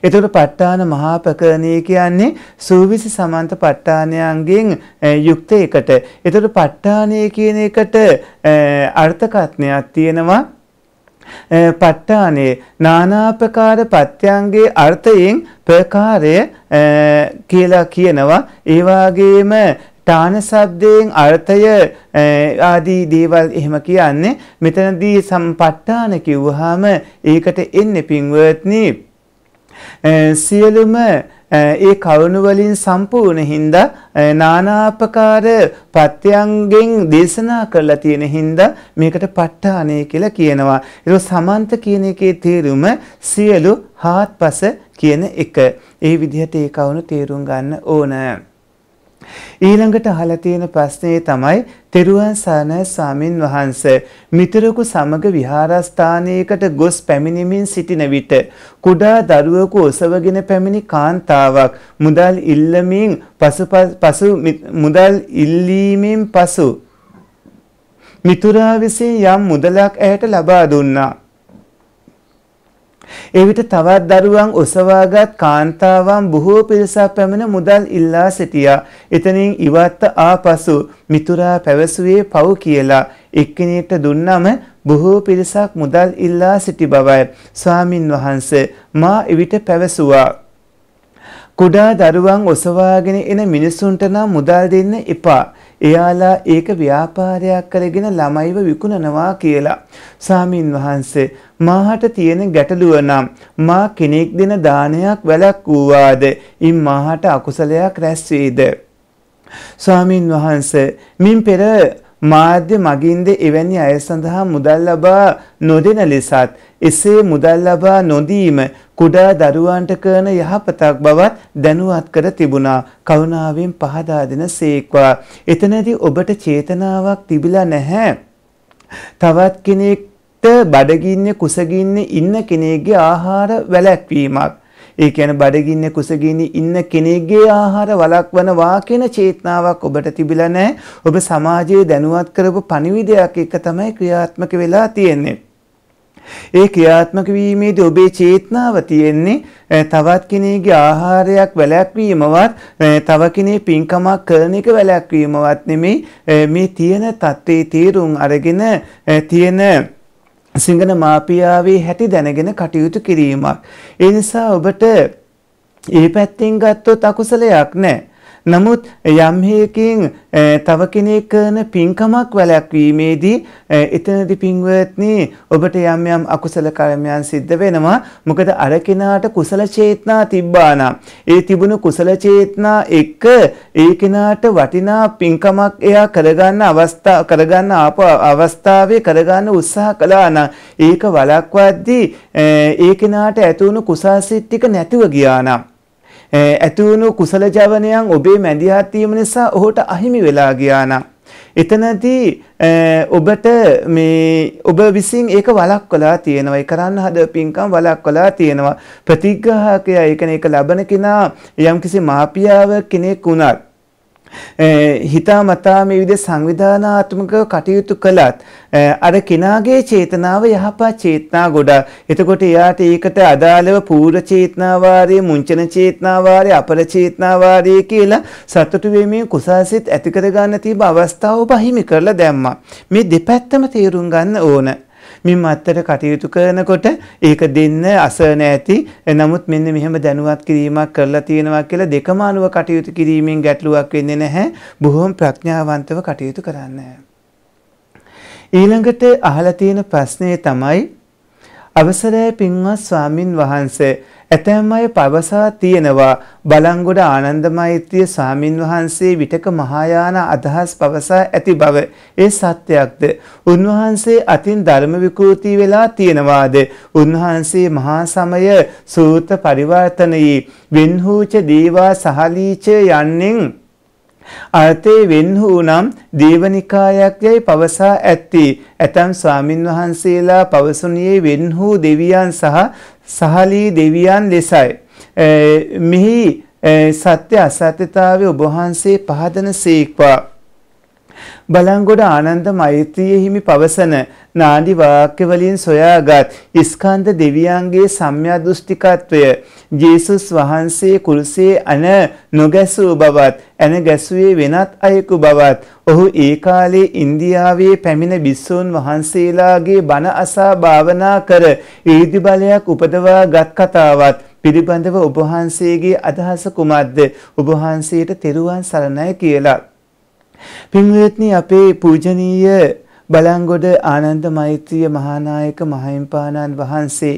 එතකොට ප ဋ ාණ මහා ප්‍රකරණය කියන්නේ සූවිසි සමන්ත ප ဋ ාණයන්ගෙන් යුක්ත එකට. එතකොට ප ဋ ාණය කියන එකට අර්ථකථනයක් තියෙනවා. ප ဋ ාණේ නානාපකාර පත්‍යංගේ අර්ථයෙන් ප්‍රකාරය කියලා කියනවා. ඒ වගේම තාන සද්දයෙන් අර්ථය ආදී දේවල් එහෙම කියන්නේ මෙතනදී සම්පට්ඨාන කිව්වහම ඒකට එන්නේ පින්වත්නි සියලුම ඒ කරුණ වලින් සම්පූර්ණ හින්දා නානාපකාර පත්‍යංගෙන් දේශනා කරලා තියෙන හින්දා මේකට ප ဋ ාණය කියලා කියනවා. ඒක සමන්ත කියන එකේ තේරුම සියලු හාත්පස කියන එක. ඒ විදිහට ඒ කවුණු තේරුම් ගන්න ඕන. ඊළඟට අහලා තියෙන ප්‍රශ්නේ තමයි තෙරුවන් සරණ ස්වාමින් වහන්සේ මිතරකු සමග විහාරස්ථානයකට ගොස් පැමිණෙමින් සිටින විට කුඩා දරුවෙකු ඔසවගෙන පැමිණි කාන්තාවක් මුදල් ඉල්ලමින් පසු පසු මුදල් ඉල්ලීමෙන් පසු මිතුරා විසින් යම් මුදලක් ඇයට ලබා දුන්නා එවිට තවත් දරුවන් ඔසවාගත් කාන්තාවන් බොහෝ පිරිසක් පැමිණ මුදල් ඉල්ලා සිටියා. එතනින් ඉවත්ත ආපසු මිතුරා පැවසුවේ පව් කියලා එක්කෙනෙක්ට දුන්නම බොහෝ පිරිසක් මුදල් ඉල්ලා සිටි බවයි ස්වාමින් වහන්සේ මා එවිට පැවසුවා. කුඩා දරුවන් ඔසවාගෙන එන මිනිසුන්ට නම් මුදල් දෙන්න එපා. එයාලා ඒක ව්‍යාපාරයක් කරගෙන ළමයිව විකුණනවා කියලා. සාමීන් වහන්සේ මාහට තියෙන ගැටලුව නම් මා කෙනෙක් දෙන දානයක් වැළක්වුවාද? ඉන් මාහට අකුසලයක් රැස් වේද? ස්වාමින් වහන්සේ මින් පෙර මාධ්‍ය මගින්ද එවැනි අය සඳහා මුදල් ලබා නොදෙන ලෙසත් එසේ මුදල් ලබා නොදීම කුඩා දරුවන්ට කරන යහපතක් බවත් දැනුවත් කර තිබුණා කරුණාවෙන් පහදා දෙන සේක්වා එතනදී ඔබට චේතනාවක් තිබිලා නැහැ තවත් කෙනෙක්ට බඩගින්නේ කුසගින්නේ ඉන්න කෙනෙක්ගේ ආහාර වැළැක්වීමක් ඒ කියන්නේ බඩගින්නේ කුසගින්නේ ඉන්න කෙනෙක්ගේ ආහාර වළක්වනවා කියන චේතනාවක් ඔබට තිබිලා නැහැ. ඔබ සමාජයේ දැනුවත් කරපු පණිවිඩයක් එක තමයි ක්‍රියාත්මක වෙලා තියෙන්නේ. ඒ ක්‍රියාත්මක වීමේදී ඔබේ චේතනාව තියෙන්නේ තවත් කෙනෙකුගේ ආහාරයක් වැළැක්වීමවත් තව කෙනෙක් පින්කමක් කරන එක වැළැක්වීමවත් නෙමෙයි මේ තියෙන தත්ත්වේ තීරුම් අරගෙන තියෙන සිංහල මාපියාවේ හැටි දැනගෙන කටයුතු කිරීමක්. ඒ නිසා ඔබට ඒ පැත්තෙන් ගත්තොත් අකුසලයක් නැහැ. නමුත් යම් හේකින් තව කෙනෙක් කරන පින්කමක් වැළැක්වීමේදී එතනදී පින්වත්නි ඔබට යම් යම් අකුසල කර්මයන් සිද්ධ වෙනවා. මොකද අර කෙනාට කුසල චේතනා තිබ්බානම් ඒ තිබුණු කුසල චේතනා එක්ක ඒ කෙනාට වටිනා පින්කමක් එයා කරගන්න අවස්ථා කරගන්න ආප අවස්ථාවේ කරගන්න උත්සාහ කළා නම් ඒක වළක්වද්දී ඒ කෙනාට ඇති වුණු කුසල් සිත් ටික නැතිව ගියා නම් ඇතිවුණු කුසල ජවනයන් ඔබේ මැදිහත් වීම නිසා ඔහුට අහිමි වෙලා ගියා නම් එතනදී ඔබට මේ ඔබ විසින් ඒක වළක්වලා තියෙනවා ඒ කරන්න හද පින්කම් වළක්වලා තියෙනවා ප්‍රතිග්‍රාහකයා ඒ කියන්නේ ඒක ලබන කෙනා යම්කිසි මාපියාව කෙනෙක් වුණත් හිතා මතා මේ විදිහ සංවිධානාත්මකව කටයුතු කළත් අර කෙනාගේ චේතනාව යහපත් චේතනා ගොඩ. එතකොට එයාට ඒකට අදාළව පූර්ව චේතනා වාරය, මුංචන චේතනා වාරය, අපර චේතනා වාරය කියලා සතුටු වෙමින් කුසාසිත ඇති කර ගන්න තිබ අවස්ථාව පහිමි කරලා දැම්මා. මේ දෙපැත්තම තේරුම් ගන්න ඕන. මේ මත්තර කටයුතු කරනකොට ඒක දෙන්න අසන ඇති නමුත් මෙන්න මෙහෙම දැනුවත් කිරීමක් කරලා තියෙනවා කියලා දෙකම අනුව කටයුතු කිරීමෙන් ගැටලුවක් වෙන්නේ නැහැ බොහොම ප්‍රඥාවන්තව කටයුතු කරන්න. ඊළඟට අහලා තියෙන ප්‍රශ්නේ තමයි අවසරයි පින්වත් ස්වාමින් වහන්සේ ඇතැම් අය පවසා තියෙනවා බලංගොඩ ආනන්දමෛත්‍රිය ස්වාමින් වහන්සේ විටක මහායාන අදහස් පවසා ඇති බව. ඒ සත්‍යයක්ද? උන්වහන්සේ අතින් ධර්ම විකෘති වෙලා තියෙනවාද? උන්වහන්සේ මහා සමය සූත පරිවර්තනයේ වින්හූච දේවා සහලීච යන්නෙන් අර්ථයේ වෙන්හූ නම් දේවනිකායක් යැයි පවසා ඇත්තේ ඇතම් ස්වාමින් වහන්සේලා පවසුනියේ වෙන්හූ දෙවියන් සහ සහලී දෙවියන් ලෙසයි. මෙහි සත්‍ය අසත්‍යතාවය ඔබ වහන්සේ පහදන සේක්වා බලංගොඩ ආනන්ද මෛත්‍රියේ හිමි පවසන නාඩි වාක්‍යවලින් සොයාගත් ස්කන්ධ දෙවියන්ගේ සම්්‍යදෘෂ්ටිකත්වය ජේසුස් වහන්සේ කුල්සේ අන නොගැසූ බවත් ඇන ගැසුවේ වෙනත් අයෙකු බවත් ඔහු ඒ කාලේ ඉන්දියාවේ පැමිණ බිස්සෝන් වහන්සේලාගේ බණ අසා භාවනා කර ඊදි බලයක් උපදවා ගත් කතාවත් පිළිබඳව ඔබ වහන්සේගේ අදහස කුමක්ද ඔබ වහන්සේට තෙරුවන් සරණයි කියලා පින්වත්නි අපේ පූජනීය බලංගොඩ ආනන්ද මෛත්‍රිය මහානායක මහින්පාණන් වහන්සේ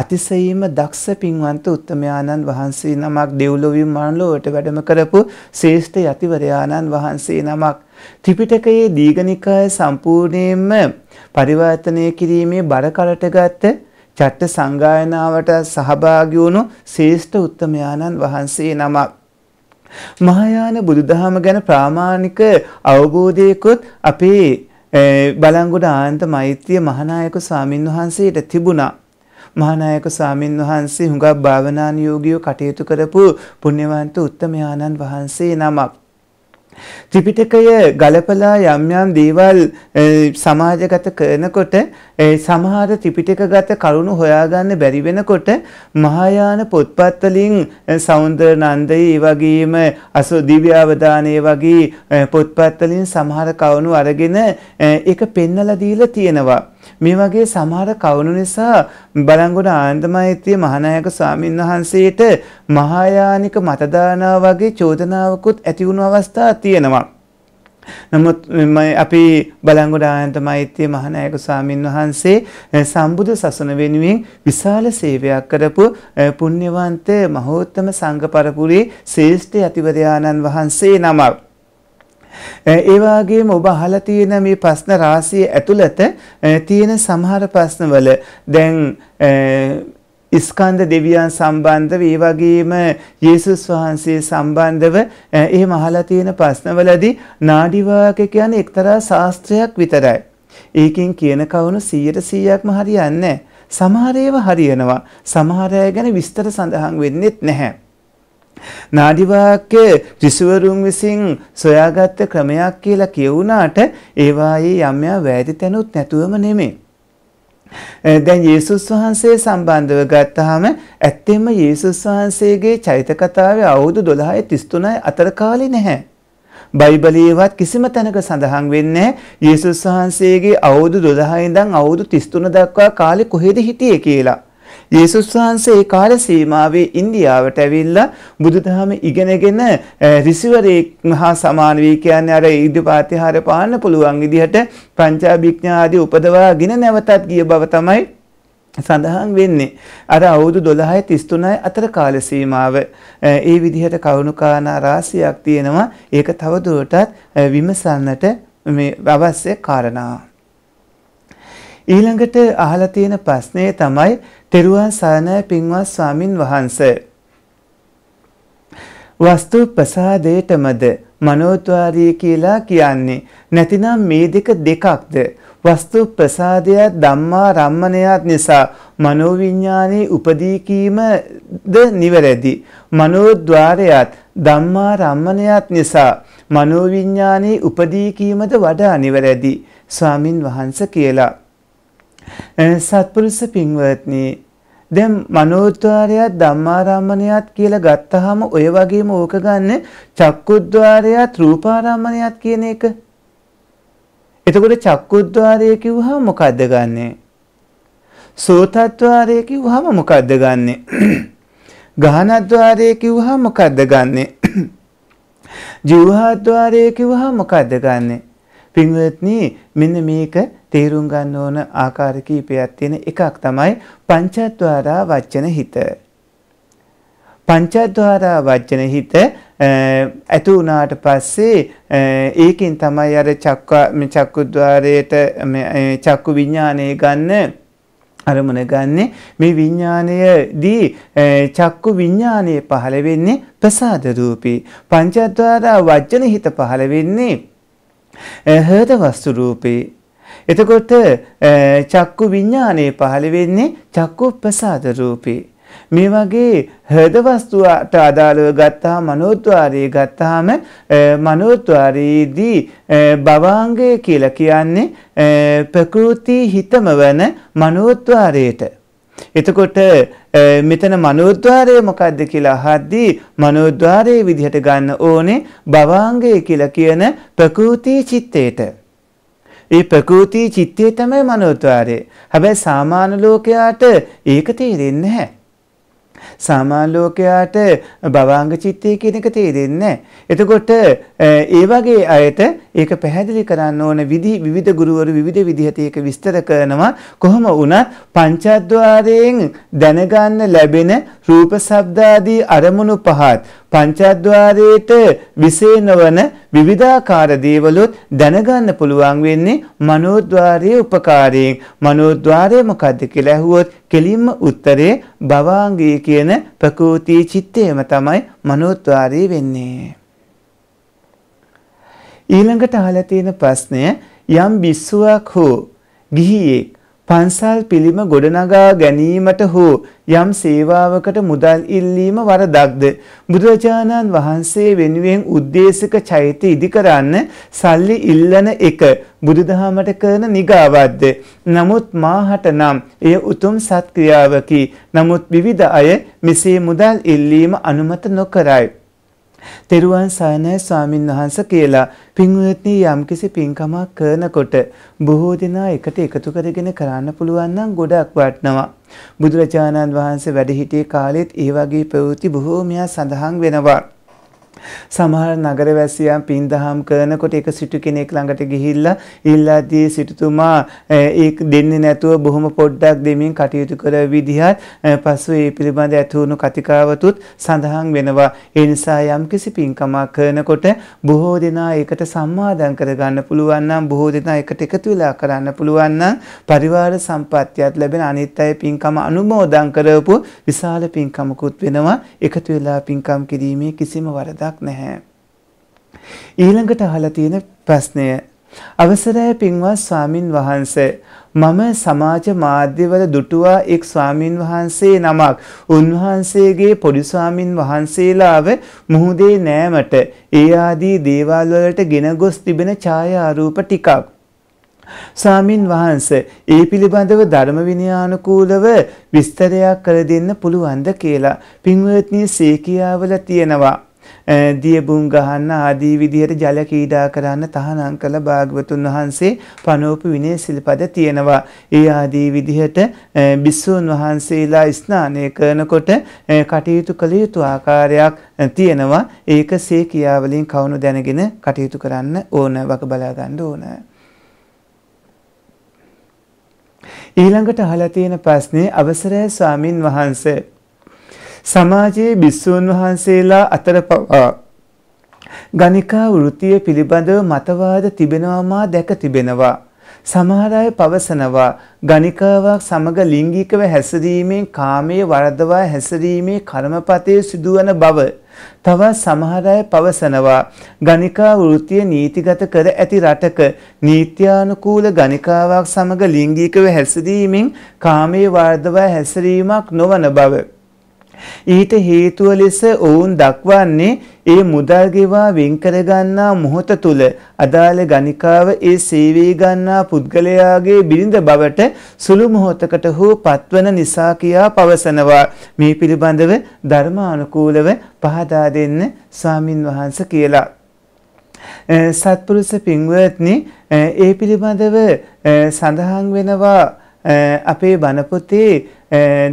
අතිසයීම දක්ෂ පින්වන්ත උත්තමයාණන් වහන්සේ නමක් දෙව්ලොවින් මනුලොවට වැඩම කරපු ශ්‍රේෂ්ඨ යතිවරයාණන් වහන්සේ නමක් ත්‍රිපිටකයේ දීඝනිකාය සම්පූර්ණයෙන්ම පරිවර්තනය කිරීමේ බර කරට ගත්ත චට්ට සංගායනාවට සහභාගී වුණු ශ්‍රේෂ්ඨ උත්තමයාණන් වහන්සේ නමක් මහායාන බුදුදහම ගැන ප්‍රාමාණික අවබෝධයකොත් අපේ බලංගොඩ ආනන්ද මෛත්‍රිය මහානායක ස්වාමින් වහන්සේට තිබුණා. මහානායක ස්වාමින් වහන්සේ හුඟක් භාවනානුයෝගීව කටයුතු කරපු පුණ්‍යවන්ත උත්තමයාණන් වහන්සේ නමක්. ත්‍රිපිටකය ගලපලා යම් යම් දේවල් සමාජගත කරනකොට සමහර ත්‍රිපිටකගත කරුණු හොයාගන්න බැරි වෙනකොට මහායාන පොත්පත් වලින් සෞන්දර්යනන්දය ඒ වගේම අසෝ දිව්‍යාවදානය වගේ පොත්පත් වලින් සමහර කරුණු අරගෙන ඒක පෙන්වලා දීලා තියෙනවා. මේ වගේ සමහර කවුණු නිසා බලංගොඩ ආනන්දමෛත්‍රිය මහානායක ස්වාමීන් වහන්සේට මහායානික මතදානාව වගේ චෝදනාවකුත් ඇති වුණු අවස්ථා තියෙනවා. නමුත් අපි බලංගොඩ ආනන්ද මෛත්‍රිය මහානායක ස්වාමින් වහන්සේ සම්බුදු සසුන වෙනුවෙන් විශාල සේවයක් කරපු පුණ්‍යවන්ත මහෝත්තම සංඝ පරපුරේ ශ්‍රේෂ්ඨ යතිවරයාණන් වහන්සේ නමක්. ඒ වගේම ඔබ අහලා තියෙන මේ ප්‍රශ්න රාශිය ඇතුළත තියෙන සමහර ප්‍රශ්නවල දැන් ස්කන්ධ දෙවියන් සම්බන්ධව ඒ වගේම යේසුස් වහන්සේ සම්බන්ධව එහෙම අහලා තියෙන ප්‍රශ්නවලදී නාඩි වාක්‍ය කියන්නේ එක්තරා ශාස්ත්‍රයක් විතරයි. ඒකෙන් කියන කවුණු 100%ක්ම හරියන්නේ නැහැ. සමහර ඒවා හරියනවා. සමහර ගැන විස්තර සඳහන් වෙන්නේත් නැහැ. නාඩි වාක්‍ය ඍෂිවරුන් විසින් සොයාගත්ත ක්‍රමයක් කියලා කියුණාට ඒවායේ යම් යම් වැරදි තැනුත් නැතුවම නෙමෙයි. දැන් යේසුස් වහන්සේ සම්බන්ධව ගත්තාම ඇත්තෙම යේසුස් වහන්සේගේ චරිත කතාවේ අවුරුදු 12යි 33යි අතර කාලේ නැහැ. බයිබලයේවත් කිසිම තැනක සඳහන් වෙන්නේ යේසුස් වහන්සේගේ අවුරුදු 12 ඉඳන් අවුරුදු 33 දක්වා කාලේ කොහෙද හිටියේ කියලා. යේසුස් වහන්සේ ඒ කාල සීමාවේ ඉන්දියාවට ඇවිල්ලා බුදුදහම ඉගෙනගෙන ඍෂිවරයෙක් හා සමාන වී කියන්නේ අර ඉදිපාතිහාර පාන්න පුළුවන් විදිහට පංචාභිඥා ආදී උපදවාගෙන නැවතත් ගිය බව තමයි සඳහන් වෙන්නේ අර අවුරුදු 12යි 33යි අතර කාල සීමාව ඒ විදිහට කවුණුකානා රාශියක් තියෙනවා ඒක තවදුරටත් විමසන්නට මේ අවශ්‍ය කාරණා ඊළඟට අහලා තියෙන ප්‍රශ්නේ තමයි තෙරුවන් සරණයි පින්වත් ස්වාමින් වහන්සේ. වස්තු ප්‍රසාදයටමද මනෝද්වාරී කියලා කියන්නේ නැතිනම් මේ දෙක දෙකක්ද වස්තු ප්‍රසාදය ධම්මා රම්මණයත් නිසා මනෝවිඤ්ඤාණේ උපදී කීමද නිවැරදි මනෝද්වාරයත් ධම්මා රම්මණයත් නිසා මනෝවිඤ්ඤාණේ උපදී කීමද වඩා නිවැරදි ස්වාමින් වහන්සේ කියලා සත්පුරුෂ පින්වත්නි දැන් මනෝද්වාරයත් ධම්මාරාමණයත් කියලා ගත්තාම ඔය වගේම ඕක ගන්න චක්කුද්වාරයත් රූපාරාමණයත් කියන එක. එතකොට චක්කුද්වාරය කිව්වහම මොකද්ද ගන්නෙ? සෝතද්වාරය කිව්වහම මොකද්ද ගන්නෙ? ගහනද්වාරය කිව්වහම මොකද්ද ගන්නෙ? ජීවහද්වාරය කිව්වහම මොකද්ද ගන්නෙ? පින්වත්නි මෙන්න මේක තේරුම් ගන්න ඕන ආකාර කීපයක් තියෙන එකක් තමයි පංචද්වාරා වචන හිත. පංචද්වාරා වචන හිත ඇතු වුණාට පස්සේ ඒකෙන් තමයි අර චක්ක චක්කුද්වාරයට චක්කු විඥානය ගන්න අරමුණ ගන්නෙ මේ විඥානයදී චක්කු විඥානය පහළ වෙන්නේ ප්‍රසාද රූපී පංචද්වාරා වචන හිත පහළ වෙන්නේ හෘද වස්තු රූපී එතකොට චක්කු විඥානයේ පහළ වෙන්නේ චක්කු ප්‍රසාද රූපේ. මේ වගේ හෘද වස්තුවට අදාළව ගත්තාම මනෝද්වාරය ගත්තාම මනෝද්වාරයේදී භවාංගය කියලා කියන්නේ ප්‍රකෘති හිතම වන මනෝද්වාරයට එතකොට මෙතන මනෝද්වාරය මොකද්ද කියලා අහද්දී මනෝද්වාරයේ විදිහට ගන්න ඕනේ භවාංගය කියලා කියන ප්‍රකෘති චිත්තයට ඒ ප්‍රකෘති චිත්තය තමයි මනෝද්වාරය. හැබැයි සාමාන්‍ය ලෝකයාට ඒක තේරෙන්නේ නැහැ. සාමාන්‍ය ලෝකයාට භවංග චිත්තය කියන එක තේරෙන්නේ එතකොට ඒ වගේ අයට ඒක පැහැදිලි කරන්න ඕන විදි විවිධ ගුරුවරු විවිධ විදිහට ඒක විස්තර කරනවා කොහොම වුණත් පංචද්වාරයෙන් දැනගන්න ලැබෙන රූප ශබ්ද අරමුණු පහත් පංචද්වාරයේට විසේ නොවන විවිධාකාර දේවලුත් දැනගන්න පුළුවන් වෙන්නේ මනෝද්වාරයේ උපකාරයෙන් මනෝද්වාරය මොකද්ද කියලා ඇහුවොත් කෙලින්ම උත්තරේ භවාංගී කියන ප්‍රකෘති චිත්තයම තමයි මනෝත්වාරී වෙන්නේ. ඊළඟට අහලා තියෙන ප්‍රශ්නය යම් බිස්සුවක් හෝ ගිහියෙක් පන්සල් පිළිම ගොඩනගා ගැනීමට හෝ යම් සේවාවකට මුදල් ඉල්ලීම වරදක්ද බුදුරජාණන් වහන්සේ වෙනුවෙන් උද්දේශක චෛත්‍ය ඉදි කරන්න සල්ලි ඉල්ලන එක බුදුදහමට කරන නිගාවක්ද නමුත් මාහට නම් එය උතුම් සත්ක්‍රියාවකි නමුත් විවිධ අය මෙසේ මුදල් ඉල්ලීම අනුමත නොකරයි තෙරුවන් සරණයි ස්වාමින් වහන්ස කියලා පින්වත්නි යම්කිසි පින්කමක් කරනකොට බොහෝ දෙනා එකට එකතු කරගෙන කරන්න පුළුවන් නම් ගොඩක් වටිනවා. බුදුරජාණන් වහන්සේ වැඩ සිටියේ කාලෙත් ඒ වගේ ප්‍රවෘත්ති බොහෝමයක් සඳහන් වෙනවා. සමහර නගරවැසියන් පින්දහම් කරනකොට එක සිටු කෙනෙක් ළඟට ගිහිල්ලා ඉල්ලාදී සිටුතුමා ඒ දෙන්නේ නැතුව බොහොම පොඩ්ඩක් දෙමින් කටයුතු කර විදිහත් පසු ඒ පිළිබඳ ඇතුණු කතිකාවතුත් සඳහන් වෙනවා. ඒ නිසා යම්කිසි පින්කමක් කරනකොට බොහෝ දෙනා ඒකට සම්මාදම් කරගන්න පුළුවන් නම් බොහෝ දෙනා එකට එකතු වෙලා කරන්න පුළුවන් නම් පරිවාර සම්පත්තියත් ලැබෙන අනිත් අය පින්කම අනුමෝදන් කරවපු විශාල පින්කමකුත් වෙනවා. එකතු වෙලා පින්කම් කිරීමේ කිසිම වරදක් වැඩක් නැහැ. ඊළඟට අහලා තියෙන ප්‍රශ්නය අවසරයි පින්වත් ස්වාමින් වහන්සේ මම සමාජ මාධ්‍යවල දුටුවා එක් ස්වාමින් වහන්සේ නමක් උන්වහන්සේගේ පොඩි ස්වාමින් වහන්සේලාව මුහුදේ නෑමට ඒ ආදී දේවල් වලට ගෙන ගොස් තිබෙන ඡායාරූප ටිකක් ස්වාමින් වහන්සේ ඒ පිළිබඳව ධර්ම විනයානුකූලව විස්තරයක් කර දෙන්න පුළුවන්ද කියලා පින්වත්නි සීකියාවල තියෙනවා දියබුන් ගහන්න ආදී විදිහට ජල කීඩා කරන්න තහනම් කළ භාග්‍යවතුන් වහන්සේ පනෝපු විනය සිල්පද තියෙනවා. ඒ ආදී විදිහට බිස්සුන් වහන්සේලා ස්නානය කරනකොට කටයුතු කළ යුතු ආකාරයක් තියෙනවා. ඒක සේ කියාවලින් කවුණු දැනගෙන කටයුතු කරන්න ඕන වක බලා ගන්න ඕන. ඊළඟට අහලා තියෙන ප්‍රශ්නේ අවසරයි ස්වාමින් වහන්සේ සමාජයේ භික්ෂූන් වහන්සේලා අතර පවා ගණිකා වෘත්තිය පිළිබඳව මතවාද තිබෙනවාමා දැක තිබෙනවා. සමහර අය පවසනවා ගණිකාවක් සමග ලිංගිකව හැසිරීමෙන් කාමයේ වරදවා හැසිරීමේ කර්මපතේ සිදුවන බව. තවත් සමහර අය පවසනවා ගණිකා වෘත්තිය නීතිගත කර ඇති රටක නීත්‍යානුකූල ගණිකාවක් සමග ලිංගිකව හැසිරීමෙන් කාමයේ වරදවා හැසිරීමක් නොවන බව. ඊට හේතුව ලෙස ඔවුන් දක්වන්නේ ඒ මුදල් ගෙවා වෙන් කරගන්නා මොහොත තුල අදාළ ගණිකාව ඒ සේවයේ ගන්නා පුද්ගලයාගේ බිරිඳ බවට සුළු මොහොතකට හෝ පත්වන නිසා කියා පවසනවා මේ පිළිබඳව ධර්මානුකූලව පහදා දෙන්න ස්වාමින් වහන්සේ කියලා සත්පුරුෂ පින්වත්නි ඒ පිළිබඳව සඳහන් වෙනවා අපේ බණපොතේ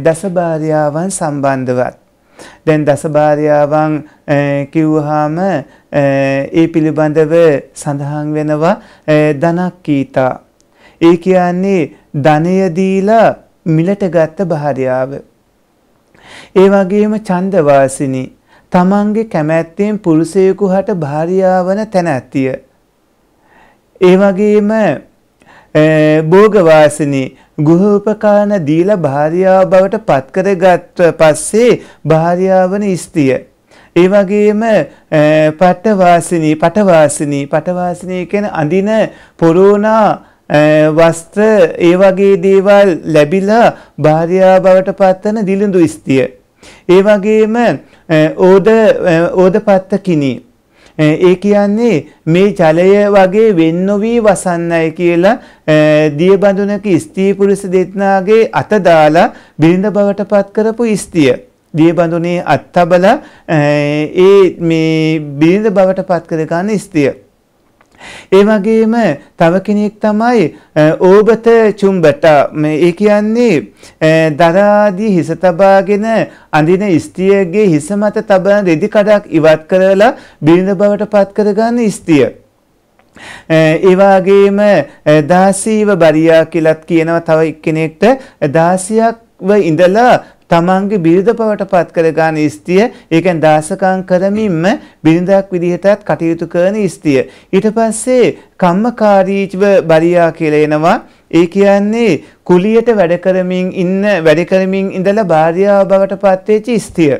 දසභාර්යාවන් සම්බන්ධවත්. දැන් දසභාර්යාවන් කිව්වහම ඒ පිළිබඳව සඳහන් වෙනවා ධනක්කීතා. ඒ කියන්නේ ධනය දීලා මිලට ගත්ත භාර්යාව. ඒ වගේම ඡන්දවාසිනී තමන්ගේ කැමැත්තෙන් පුරුෂයෙකු හට භාර්යාවන තැනැත්තිය. ඒ වගේම භෝගවාසනේ ගෘහ උපකාරණ දීලා භාර්යාව බවට පත්කරගත් පස්සේ භාර්යාවන ස්ත්‍රිය. ඒ වගේම පටවාසිනී පටවාසිනී පටවාසිනී කියන අඳින පොරෝනා වස්ත්‍ර ඒ වගේ දේවල් ලැබිලා භාර්යාව බවට පත්වන දිලිඳු ස්ත්‍රිය. ඒ වගේම ඕද ඕදපත්ත කිනී ඒ කියන්නේ මේ ජලය වගේ වෙන් නොවී වසන්නයි කියලා දියබඳුනක ස්ත්‍රී පුරුෂ දෙදෙනාගේ අත දාලා බිරිඳ බවට පත් කරපු ස්ත්‍රිය දියබඳුනේ අත්තබල ඒ මේ බිරිඳ බවට පත් කරගන්න ස්ත්‍රිය ඒ වගේම තව කෙනෙක් තමයි ඕබත චුම්බට මේ ඒ කියන්නේ දරාදී හිස තබාගෙන අඳින ස්ත්‍රියගේ හිස මත තබන රෙදි කඩක් ඉවත් කරලා බිරිඳ බවට පත් කරගන්න ස්ත්‍රිය. ඒ වගේම දාසීව බරියා කියලත් කියනවා තව එක්කෙනෙක්ට දාසියක් ව ඉඳලා තමන්ගේ බිරිඳ බවට පත් කරගන්න ස්ත්‍රිය ඒකෙන් දාසකම් කරමින්ම බිරිඳක් විදිහටත් කටයුතු කරන ස්ත්‍රිය ඊට පස්සේ කම්මකාරීචව බරියා කියලා එනවා ඒ කියන්නේ කුලියට වැඩ කරමින් ඉන්න වැඩ කරමින් ඉඳලා භාර්යාව බවට පත් වෙච්ච ස්ත්‍රිය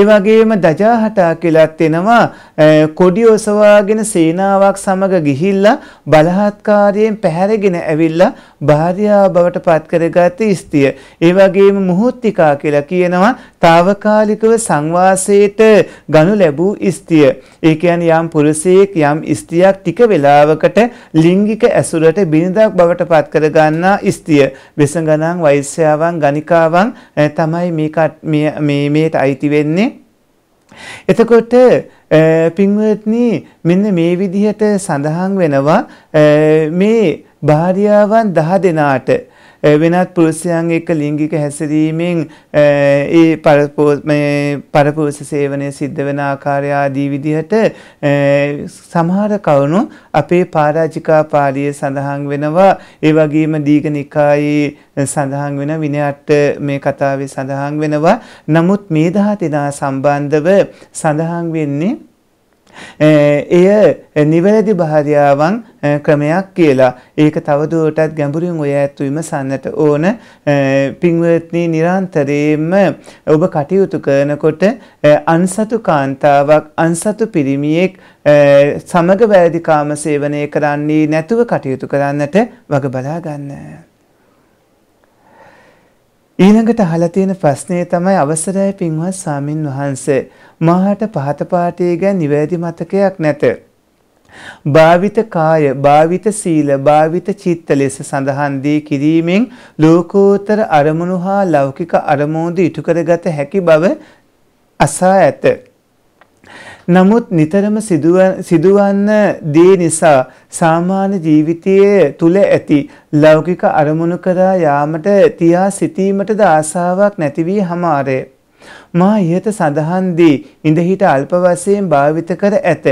ඒ වගේම දජාහටා කියලාත් එනවා කොඩි ඔසවාගෙන සේනාවක් සමග ගිහිල්ලා බලහත්කාරයෙන් පැහැරගෙන ඇවිල්ලා භාර්යාව බවට පත් කරගත් ස්ත්‍රිය. ඒ වගේම මුහුත්තිකා කියලා කියනවා తాවකාලිකව සංවාසයට ගනු ලැබූ ස්ත්‍රිය. ඒ කියන්නේ යම් පුරුෂයෙක් යම් ස්ත්‍රියක් ටික වේලාවකට ලිංගික ඇසුරට බිනදක් බවට පත් කරගන්නා ස්ත්‍රිය. වෙසඟනන් වෛශ්‍යාවන් ගණිකාවන් තමයි මේ මේ මේට අයිති වෙන්නේ එතකොට පින්වත්නි මෙන්න මේ විදිහට සඳහන් වෙනවා මේ භාර්යාවන් 10 දෙනාට Eh, වෙනත් පුරුෂයන් එක්ක ලිංගික හැසිරීමෙන් eh, ඒ පරපුරුෂ සේවනය සිද්ධ වෙන ආකාරය ආදී විදිහට eh, සමහර කවුණු අපේ පරාජිකා පාළියේ සඳහන් වෙනවා ඒ වගේම දීඝනිකායේ සඳහන් වෙන විනයට මේ කතාවේ සඳහන් වෙනවා නමුත් මේ දහ දෙනා සම්බන්ධව සඳහන් වෙන්නේ එය නිවැරදි භාර්යාවන් ක්‍රමයක් කියලා. ඒක තවදුරටත් ගැඹුරින් ඔය ඇත්තු විමසන්නට ඕන. පින්වත්නි නිරන්තරයෙන්ම ඔබ කටයුතු කරනකොට අන්සතු කාන්තාවක් අන්සතු පිරිමියෙක් සමග වැරදි කාම සේවනය කරන්නේ නැතුව කටයුතු කරන්නට වග බලා ගන්න. ඊළඟට අහලා තියෙන ප්‍රශ්නය තමයි අවසරයි පින්වත් සාමින් වහන්සේ මාහට පහත පාඨය ගැන නිවැරදි මතකයක් නැත. භාවිත කාය, භාවිත සීල, භාවිත චිත්ත ලෙස සඳහන් දී කිරීමෙන් ලෝකෝත්තර අරමුණු හා ලෞකික අරමුණු ඉටු කරගත හැකි බව අසා ඇත. නමුත් නිතරම සිදුවන්න දේ නිසා සාමාන්‍ය ජීවිතයේ තුල ඇති ලෞකික අරමුණු කරා යාමට තියා සිටීමටද ආසාවක් නැති වී හමාරේ. මා ඉහත සඳහන් දී ඉඳහිට අල්ප වශයෙන් භාවිත කර ඇත.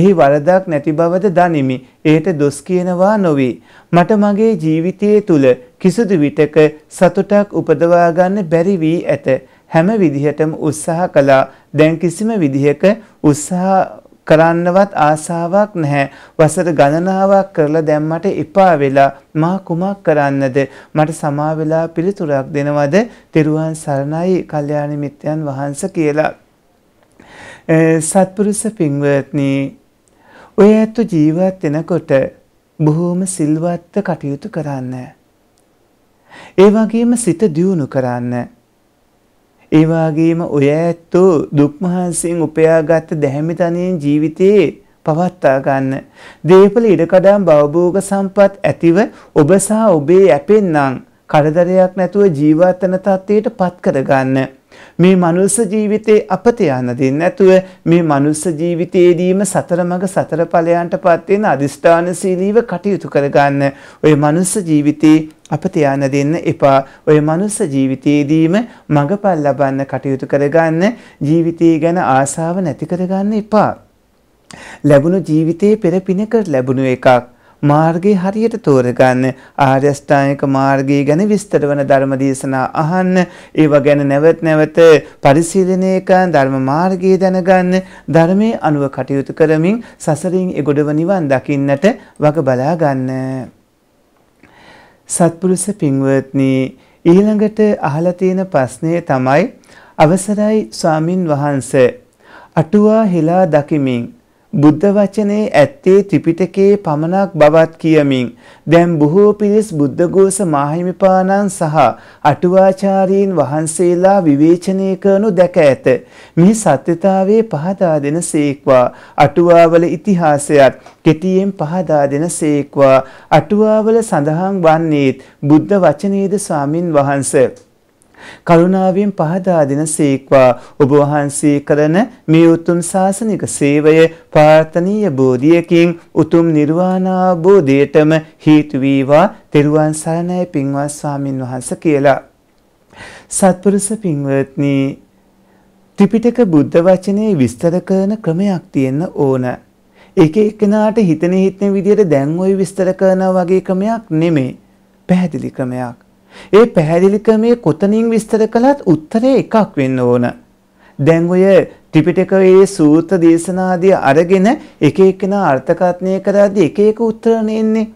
එහි වරදක් නැති බවද දනිමි. ඒට දොස් කියනවා නොවේ. මට මගේ ජීවිතයේ තුල කිසිදු විටක සතුටක් උපදවා ගන්න බැරි වී ඇත. හැම විදිහටම උත්සාහ කළා. දැන් කිසිම විදිහක උත්සාහ කරන්නවත් ආසාවක් නැහැ. වසර ගණනාවක් කරලා දැම්මට එපා වෙලා මා කුමක් කරන්නද? මට සමා වෙලා පිළිතුරක් දෙනවද? තෙරුවන් සරණයි කල්යාණ මිත්‍යයන් වහන්සේ කියලා. සත්පුරුෂ පින්වත්නි, ඔය ඇත්තු ජීවත් වෙනකොට බොහෝම සිල්වත්ව කටයුතු කරන්න. ඒ වගේම සිත දියුණු කරන්න. ඒ වගේම ඔය ඇත්තෝ දුක් මහන්සියෙන් උපයාගත් දැහැමි තනියෙන් ජීවිතේ පවත්වා ගන්න. දේපල ඉඩකඩම් භවභෝග සම්පත් ඇතිව ඔබ සහ ඔබේ යැපෙන්නම් කරදරයක් නැතුව ජීවත් වන තත්ත්වයට පත් කරගන්න. මේ මනුස්ස ජීවිතේ අපත යන්න දෙන්නේ නැතුව මේ මනුස්ස ජීවිතයේදීම සතර මඟ සතර ඵලයන්ටපත් වෙන අදිෂ්ඨානශීලීව කටයුතු කරගන්න. ඔය මනුස්ස ජීවිතේ අපත යන්න දෙන්න එපා. ඔය මනුස්ස ජීවිතයේදීම මඟපල් ලබන්න කටයුතු කරගන්න. ජීවිතය ගැන ආසාව නැති කරගන්න එපා. ලැබුණු ජීවිතේ පෙර පිනක ලැබුණු එකක්. මාර්ගය හරියට තෝරගන්න ආර්යෂ්ටායක මාර්ගය ගැන විස්තර වන ධර්ම දේශනා අහන්න ඒවා ගැන නැවත නැවත පරිශීලනය කරන ධර්ම මාර්ගය දැනගන්න ධර්මයේ අනුව කටයුතු කරමින් සසරින් එගොඩව නිවන් දකින්නට වග බලා ගන්න සත්පුරුෂ පින්වත්නි ඊළඟට අහලා තියෙන ප්‍රශ්නය තමයි අවසරයි ස්වාමින් වහන්සේ අටුවා හිලා දකිමින් බුද්ධ වචනේ ඇත්තේ ත්‍රිපිටකයේ පමණක් බවත් කියමින් දැන් බොහෝ පිරිස් බුද්ධඝෝෂ මාහිමිපාණන් සහ අටුවාචාරීන් වහන්සේලා විවේචනය කරනු දැක ඇත. මෙහි සත්‍යතාවයේ පහදා දෙන සේක්වා අටුවාවල ඉතිහාසයත් කෙටියෙන් පහදා දෙන සේක්වා අටුවාවල සඳහන් වන්නේත් බුද්ධ වචනේද ස්වාමින් වහන්සේ කරුණාවෙන් පහදා දෙන සීක්වා ඔබ වහන්සේ කරන මේ උතුම් ශාසනික සේවය ප්‍රාර්ථනීය බෝධියකින් උතුම් නිර්වාණ අවබෝධයටම හේතු වේවා තෙරුවන් සරණයි පින්වත් ස්වාමින් වහන්සේ කියලා සත්පුරුෂ පින්වත්නි ත්‍රිපිටක බුද්ධ වචනේ විස්තර කරන ක්‍රමයක් තියෙන්න ඕන එක එකනාට හිතන හිතන විදිහට දැන් ওই විස්තර කරනවා වගේ ක්‍රමයක් නෙමෙයි පැහැදිලි ක්‍රමයක් ඒ පැහැදිලිකමේ කොතනින් විස්තර කළත් උත්තරේ එකක් වෙන්න ඕන. දැන් ඔය ත්‍රිපිටකයේ සූත්‍ර දේශනාදී අරගෙන එක එකනා අර්ථකථනය කරද්දී එක එක උත්තර නෙන්නේ.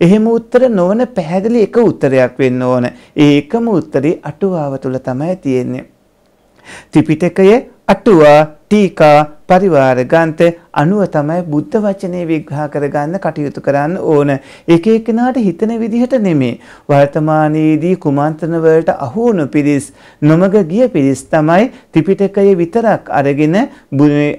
එහෙම උත්තර නොවන පැහැදිලි එක උත්තරයක් වෙන්න ඕන. ඒ එකම උත්තරේ අටුවාව තුල තමයි තියෙන්නේ. ත්‍රිපිටකයේ අටුවා ටීකා පරිවාර ගන්ත අනුව තමයි බුද්ධ වචනේ විග්‍රහ කරගන්න කටයුතු කරන්න ඕන. එක එක්කෙනාට හිතන විදිහට නෙමේ. වර්තමානයේදී කුමන්ත්‍රණ වලට අහු වුණු පිරිස්, නොමග ගිය පිරිස් තමයි ත්‍රිපිටකය විතරක් අරගෙන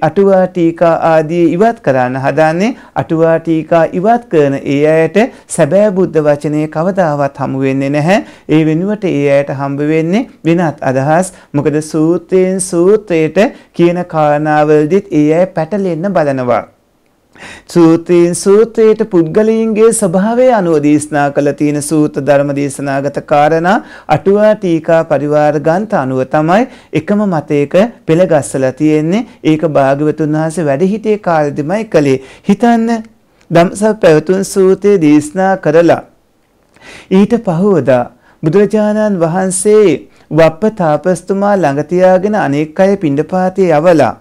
අටුවා ටීකා ආදී ඉවත් කරන්න හදාන්නේ. අටුවා ටීකා ඉවත් කරන ඒ අයට සැබෑ බුද්ධ වචනේ කවදාවත් හමු වෙන්නේ නැහැ. ඒ වෙනුවට ඒ අයට හම්බ වෙන්නේ වෙනත් අදහස්. මොකද සූත්‍රයෙන් සූත්‍රයට කියන භාවනාවලදීත් ඒ අය පැටලෙන්න බලනවා. සූත්‍රයෙන් සූත්‍රයට පුද්ගලයන්ගේ ස්වභාවය අනුව දේශනා කළ තියෙන සූත්‍ර ධර්ම දේශනාගත කාරණා අටුවා ටීකා පරිවාර ගන්ත අනුව තමයි එකම මතයක පෙළ ගස්සලා තියෙන්නේ. ඒක භාග්‍යවතුන් වහන්සේ වැඩ හිටියේ කාලෙදිමයි කළේ. හිතන්න ධම්සප් පැවතුන් සූත්‍රයේ දේශනා කරලා ඊට පහවදා බුදුරජාණන් වහන්සේ වප්ප තාපස්තුමා ළඟ තියාගෙන අනෙක් අය පිණ්ඩපාතේ යවලා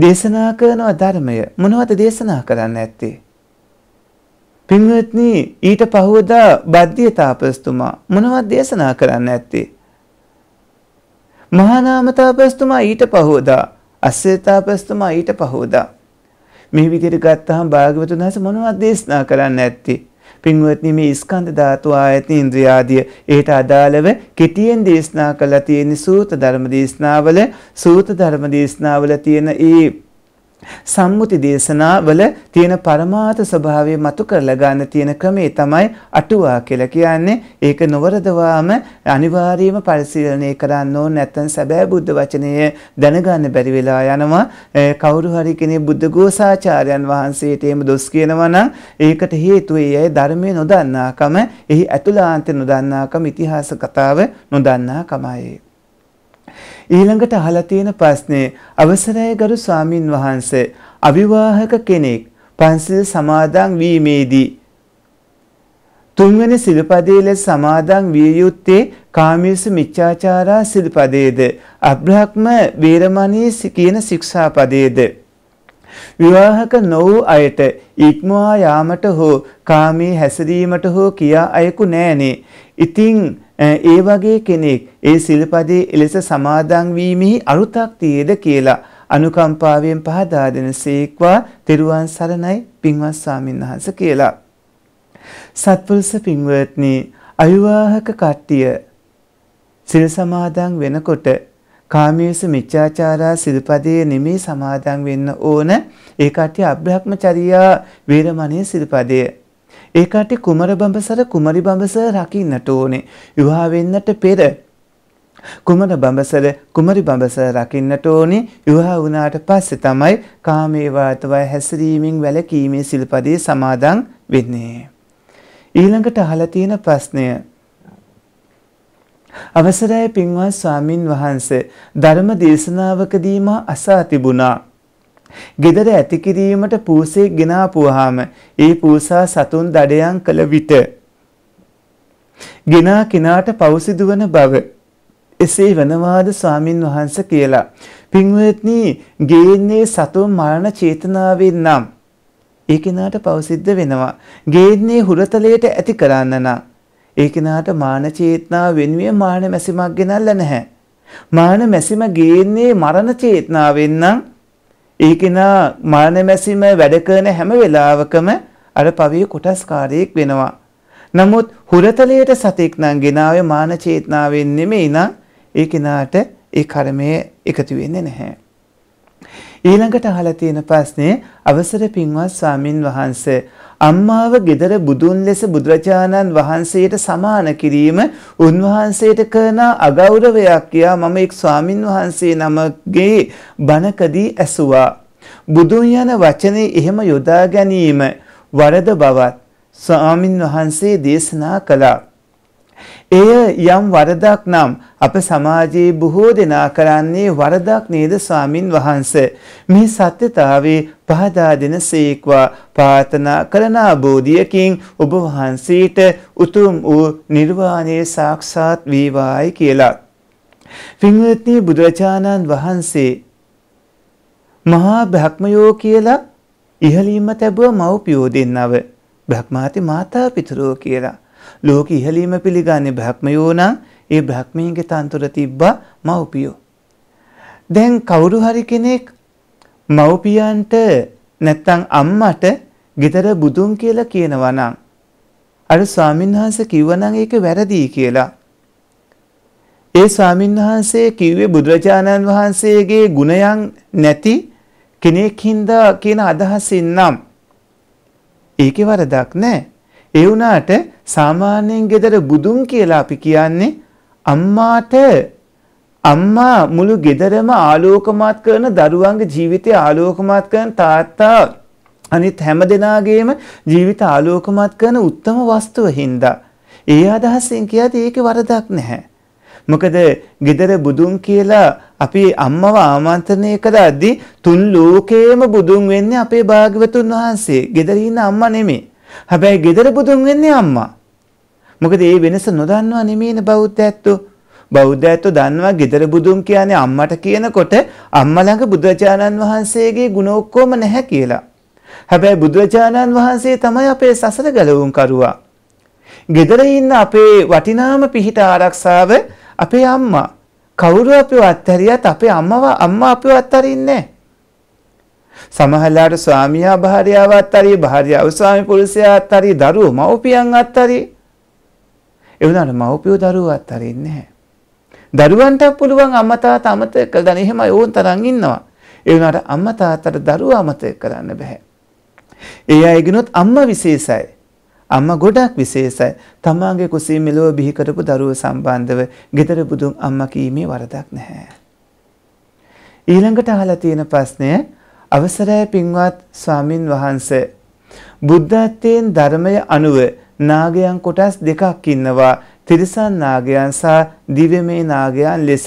දේශනා කරන ධර්මය මොනවද දේශනා කරන්න ඇත්තේ පින්වත්නි ඊට පහුවදා බද්ධිය තාපස්තුමා මොනවද දේශනා කරන්න ඇත්තේ මහානාම තාපස්තුමා ඊට පහුවදා අස්සේ තාපස්තුමා ඊට පහුවදා මේ විදිහට ගත්තහම භාග්‍යවතුන් වහන්සේ මොනවද දේශනා කරන්න ඇත්තේ පින්වත්නි මේ ස්කන්ධ ධාතු ආයතන ඉන්ද්‍රිය ආදී ඒට අදාළව කෙටියෙන් දේශනා කළා තියෙන සූත ධර්ම දේශනාවල සූත ධර්ම දේශනාවල තියෙන ඒ සම්මුති දේශනාවල තියෙන પરමාර්ථ ස්වභාවය මතු කරලා ගන්න තියෙන ක්‍රමේ තමයි අටුවා කියලා කියන්නේ. ඒක නොවරදවාම අනිවාර්යයෙන්ම පරිශීලනය කරන්න ඕන නැත්නම් සැබෑ බුද්ධ වචනය දැනගන්න බැරි වෙලා යනවා. කවුරු හරි කෙනෙක් බුද්ධ ഘോഷාචාර්යයන් වහන්සේට එහෙම දොස් කියනවා නම් ඒකට හේතුව ඒ අය ධර්මයේ නොදන්නාකම, එහි ඇතුළාන්ත නොදන්නාකම, ඉතිහාස කතාව නොදන්නාකමයි. ඊළඟට අහලා තියෙන ප්‍රශ්නේ අවසරය ගරු ස්වාමින් වහන්සේ අවිවාහක කෙනෙක් පන්සිල් සමාදන් වීමේදී තුන්වැනි සිල්පදයේ ලෙස සමාදන් විය යුත්තේ කාමීස මිච්ඡාචාරා සිල්පදයේද අබ්‍රහ්ම වේරමණී කියන ශික්ෂාපදයේද විවාහක නොවූ අයට ඉක්මවා යාමට හෝ කාමී හැසිරීමට හෝ කියා අයකු නෑනේ. ඉතින් ඒ වගේ කෙනෙක් ඒ සිල්පදයේ එලෙස සමාදන් වීමෙහි අරුතක් තියේද කියලා අනුකම්පාවෙන් පහදා දෙන සීක්වා තෙරුවන් සරණයි පින්වත් ස්වාමීන් වහන්සේ කියලා. සත්පුරුෂ පින්වත්නි අවිවාහක කට්ටිය සිල් සමාදන් වෙනකොට කාමීස මිච්ඡාචාරා සිල්පදයේ නෙමේ සමාදන් වෙන්න ඕන ඒ කට්ටිය අබ්‍රහ්මචර්යා වේරමණී සිල්පදයේ ඒකට කුමර බඹසර කුමරි බඹසර රකින්නට ඕනේ. විවාහ වෙන්නට පෙර කුමර බඹසර කුමරි බඹසර රකින්නට ඕනේ. විවාහ වුණාට පස්සේ තමයි කාමේ වාතවය හැසිරීමෙන් වැළකීමේ සිල්පදේ සමාදන් වෙන්නේ. ඊළඟට අහලා තියෙන ප්‍රශ්නය අවසරයි පින්වත් ස්වාමින් වහන්සේ ධර්ම දේශනාවකදී මා අසා තිබුණා ගෙදර ඇති කිරීමට පූසෙක් ගෙනාපුවාම ඒ පූසා සතුන් දඩයන් කළ විට ගෙනා කිනාට පෞසිදුවන බව එසේ වනවාද ස්වාමින් වහන්ස කියලා. පින්වත්නි ගේන්නේ සතුන් මරණ චේතනාවෙන් නම් ඒ කෙනාට පෞසිද්ධ වෙනවා. ගේන්නේ හුරතලයට ඇති කරන්න නම් ඒ කෙනාට මාන චේතනාව වෙනුවෙන් මාන මැසිමක් ගෙනල්ලා නැහැ. මාන මැසිම ගේන්නේ මරණ චේතනාවෙන් නම් ඒකෙනා මරණ මැසිම වැඩ කරන හැම වෙලාවකම අර පවිය කොටස්කාරයෙක් වෙනවා. නමුත් හුරතලයට සතෙක් නම් ගෙනාවේ මාන චේතනාවෙන් නෙමෙයි නම් ඒ කෙනාට ඒ කර්මය එකතු වෙන්නේ නැහැ. ඊළඟට අහලා තියෙන ප්‍රශ්නේ අවසර පින්වත් ස්වාමින් වහන්සේ අම්මාව gedara බුදුන් ලෙස බුදුරජාණන් වහන්සේට සමාන කිරීම උන්වහන්සේට කරන අගෞරවයක් කියා මම එක් ස්වාමින් වහන්සේ නමගේ බණකදී ඇසුවා. බුදුන් යන වචනේ එහෙම යොදා ගැනීම වරද බවත් ස්වාමින් වහන්සේ දේශනා කළා. එය යම් වරදක් නම් අප සමාජයේ බොහෝ දෙනා කරන්නේ වරදක් නේද ස්වාමින් වහන්ස. මේ සත්‍යතාවේ පහදා දෙන සේක්වා පාතනා කරන ආબોධියකින් ඔබ වහන්සේට උතුම් වූ නිර්වාණය සාක්ෂාත් වේවායි කියලා. පින්වත්නි බුදුරජාණන් වහන්සේ මහා බ්‍රහ්මයෝ කියලා ඉහළින්ම තැබුව මව්පියෝ දෙන්නව. බ්‍රහ්මාති මාතා පිතරෝ කියලා. ලෝක ඉහලීම පිළිගන්නේ බ්‍රහ්මයෝ නම් ඒ බ්‍රහ්මීන්ගේ තන්තුර තිබ්බා මව්පියෝ. දැන් කවුරු හරි කෙනෙක් මව්පියන්ට නැත්තම් අම්මට ගෙදර බුදුන් කියලා කියනවා නම් අර ස්වාමින්වහන්සේ කිව්වනම් ඒක වැරදි කියලා. ඒ ස්වාමින්වහන්සේ කිව්වේ බුදුරජාණන් වහන්සේගේ ගුණයන් නැති කෙනෙක් හින්දා කියන අදහසින් නම් ඒකේ වරදක් නැහැ. ඒ වුණාට සාමාන්‍යයෙන් ගෙදර බුදුන් කියලා අපි කියන්නේ අම්මාට අම්මා මුළු ගෙදරම ආලෝකමත් කරන දරුවන්ගේ ජීවිතය ආලෝකමත් කරන තාත්තා අනිත් හැම දෙනාගේම ජීවිත ආලෝකමත් කරන උත්තරම වස්තුව හින්දා ඒ අදහසින් කියද්දී ඒකේ වරදක් නැහැ. මොකද gedara budun කියලා අපි අම්මව ආමන්ත්‍රණය කරද්දී තුන් ලෝකේම බුදුන් වෙන්නේ අපේ භාග්‍යවතුන් වහන්සේ. gedara ඉන්න අම්මා නෙමෙයි. හැබැයි gedara බුදුන් වෙන්නේ අම්මා. මොකද ඒ වෙනස නොදන්නවා නෙමෙයින බෞද්ධයත්තු. බෞද්ධයත්තු දන්නවා gedara බුදුන් කියන්නේ අම්මට කියනකොට අම්මා ළඟ බුදුරජාණන් වහන්සේගේ ගුණ ඔක්කොම නැහැ කියලා. හැබැයි බුදුරජාණන් වහන්සේ තමයි අපේ සසර ගලවුම් කරුවා. gedara ඉන්න අපේ වටිනාම පිහිට ආරක්ෂාව අපේ අම්මා. කවුරු අපිව අත්හැරියත් අපේ අම්මව අම්මා අපිව අත්හරින්නේ නැහැ. සමහරලාට ස්වාමියා භාර්යාව අත්හරි භාර්යාව ස්වාමි පුරුෂයා අත්හරි දරුවෝ මව්පියන් අත්හරි ඒ වුණාට මව්පියෝ දරුවෝ අත්හරින්නේ නැහැ. දරුවන්ට පුළුවන් අම්මා තාත්තා අමතක කරලා එහෙම ඕන් තරම් ඉන්නවා. ඒ වුණාට අම්මා තාත්තට දරුවා අමතක කරන්න බෑ. ඒ අයගෙනුත් අම්මා විශේෂයි. අම්මා ගොඩක් විශේෂයි. තමාගේ කුසී මෙලොව බිහි කරපු දරුවෝ සම්බන්ධව ගෙදර බුදුන් අම්මා කීමේ වරදක් නැහැ. ඊළඟට අහලා තියෙන ප්‍රශ්නය අවසරයි පින්වත් ස්වාමින් වහන්සේ. බුද්ධත්වයෙන් ධර්මය අනුව නාගයන් කොටස් දෙකක් ඉන්නවා. තිරිසන් නාගයන් සහ දිව්‍යමය නාගයන් ලෙස.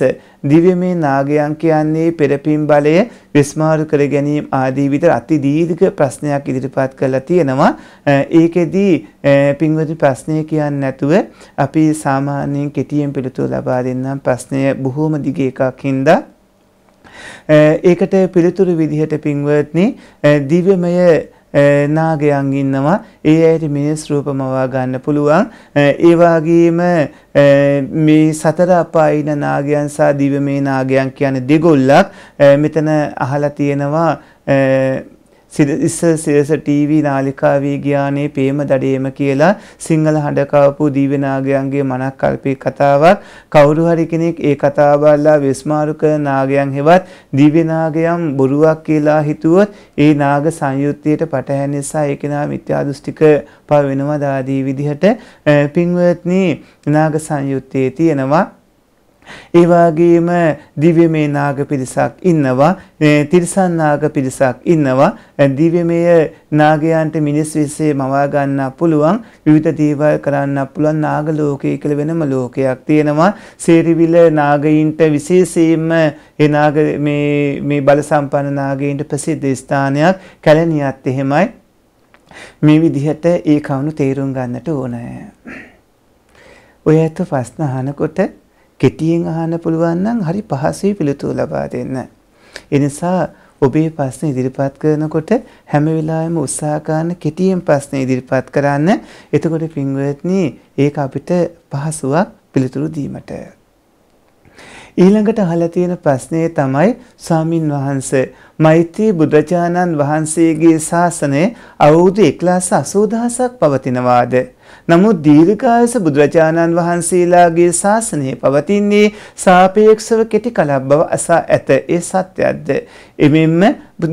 දිව්‍යමය නාගයන් කියන්නේ පෙරපින් බලය විස්මාර කර ගැනීම ආදී විතර අති දීර්ඝ ප්‍රශ්නයක් ඉදිරිපත් කරලා තියෙනවා. ඒකෙදී පින්වතුනි ප්‍රශ්නය කියන්නේ නැතුව අපි සාමාන්‍යයෙන් කෙටියෙන් පිළිතුරු ලබා දෙන්නම් ප්‍රශ්නය බොහොම දිග එකක් හින්දා ඒකට පිළිතුරු විදිහට පින්වත්නි දිව්‍යමය නාගයන් ඉන්නවා ඒ අයට මිනිස් රූපමවා ගන්න පුළුවන් ඒ වගේම මේ සතර අපායින නාගයන් සහ දිව්‍යමය නාගයන් කියන්නේ දෙගොල්ලක් මෙතන අහලා තියෙනවා සිරස සිරස ටීවී නාලිකාවී ගියානේ පේම දඩේම කියලා සිංහල හඬකවපු දීවනාගයන්ගේ මනක් කල්පී කතාවක් කවුරු හරි කෙනෙක් ඒ කතාව බලලා විස්මාරු කරන නාගයන් හෙවත් දිව්‍යනාගයන් බොරුවක් කියලා හිතුවොත් ඒ නාග සංයුත්තියට පටහැන නිසා ඒක නා මිත්‍යා දෘෂ්ටික පව වෙනවා දාදී විදිහට පින්වත්නි නාග සංයුත්තේ තියෙනවා ඒ වගේම දිව්‍යමය නාග පිරිසක් ඉන්නවා, තිරිසන් නාග පිරිසක් ඉන්නවා. දිව්‍යමය නාගයන්ට මිනිස් විශ්සේ මවා ගන්න පුළුවන්, විවිධ දේවල් කරන්න පුළුවන් නාග ලෝකයේ කියලා වෙනම ලෝකයක් තියෙනවා. සේරිවිල නාගයින්ට විශේෂයෙන්ම ඒ නාග මේ මේ බල සම්පන්න නාගයින්ට ප්‍රසිද්ධ ස්ථානයක් කැලණියත් එහෙමයි. මේ විදිහට ඒ කවුණු තේරුම් ගන්නට ඕනෑ. ඔය ඇත්ත ප්‍රශ්න අහනකොට කෙටියෙන් අහන්න පුළුවන් නම් හරි පහසුවේ පිළිතුරු ලබා දෙන්න. එනිසා ඔබේ ප්‍රශ්න ඉදිරිපත් කරනකොට හැම වෙලාවෙම උත්සාහ කරන කෙටියෙන් ප්‍රශ්න ඉදිරිපත් කරන්න. එතකොට පින්වත්නි ඒක අපිට පහසුවක් පිළිතුරු දීමට. ඊළඟට අහලා තියෙන ප්‍රශ්නේ තමයි ස්වාමින් වහන්සේ මෛත්‍රී බුදුචානන් වහන්සේගේ ශාසනය අවුරුදු 18000ක් පවතිනවාද? නමුත් දීර්ඝායස බුදුරජාණන් වහන්සේලාගේ ශාසනය පවතින්නේ සාපේක්ෂව කෙටි කලක් බව අසා ඇත. ඒ සත්‍යයක්ද? එමෙන්න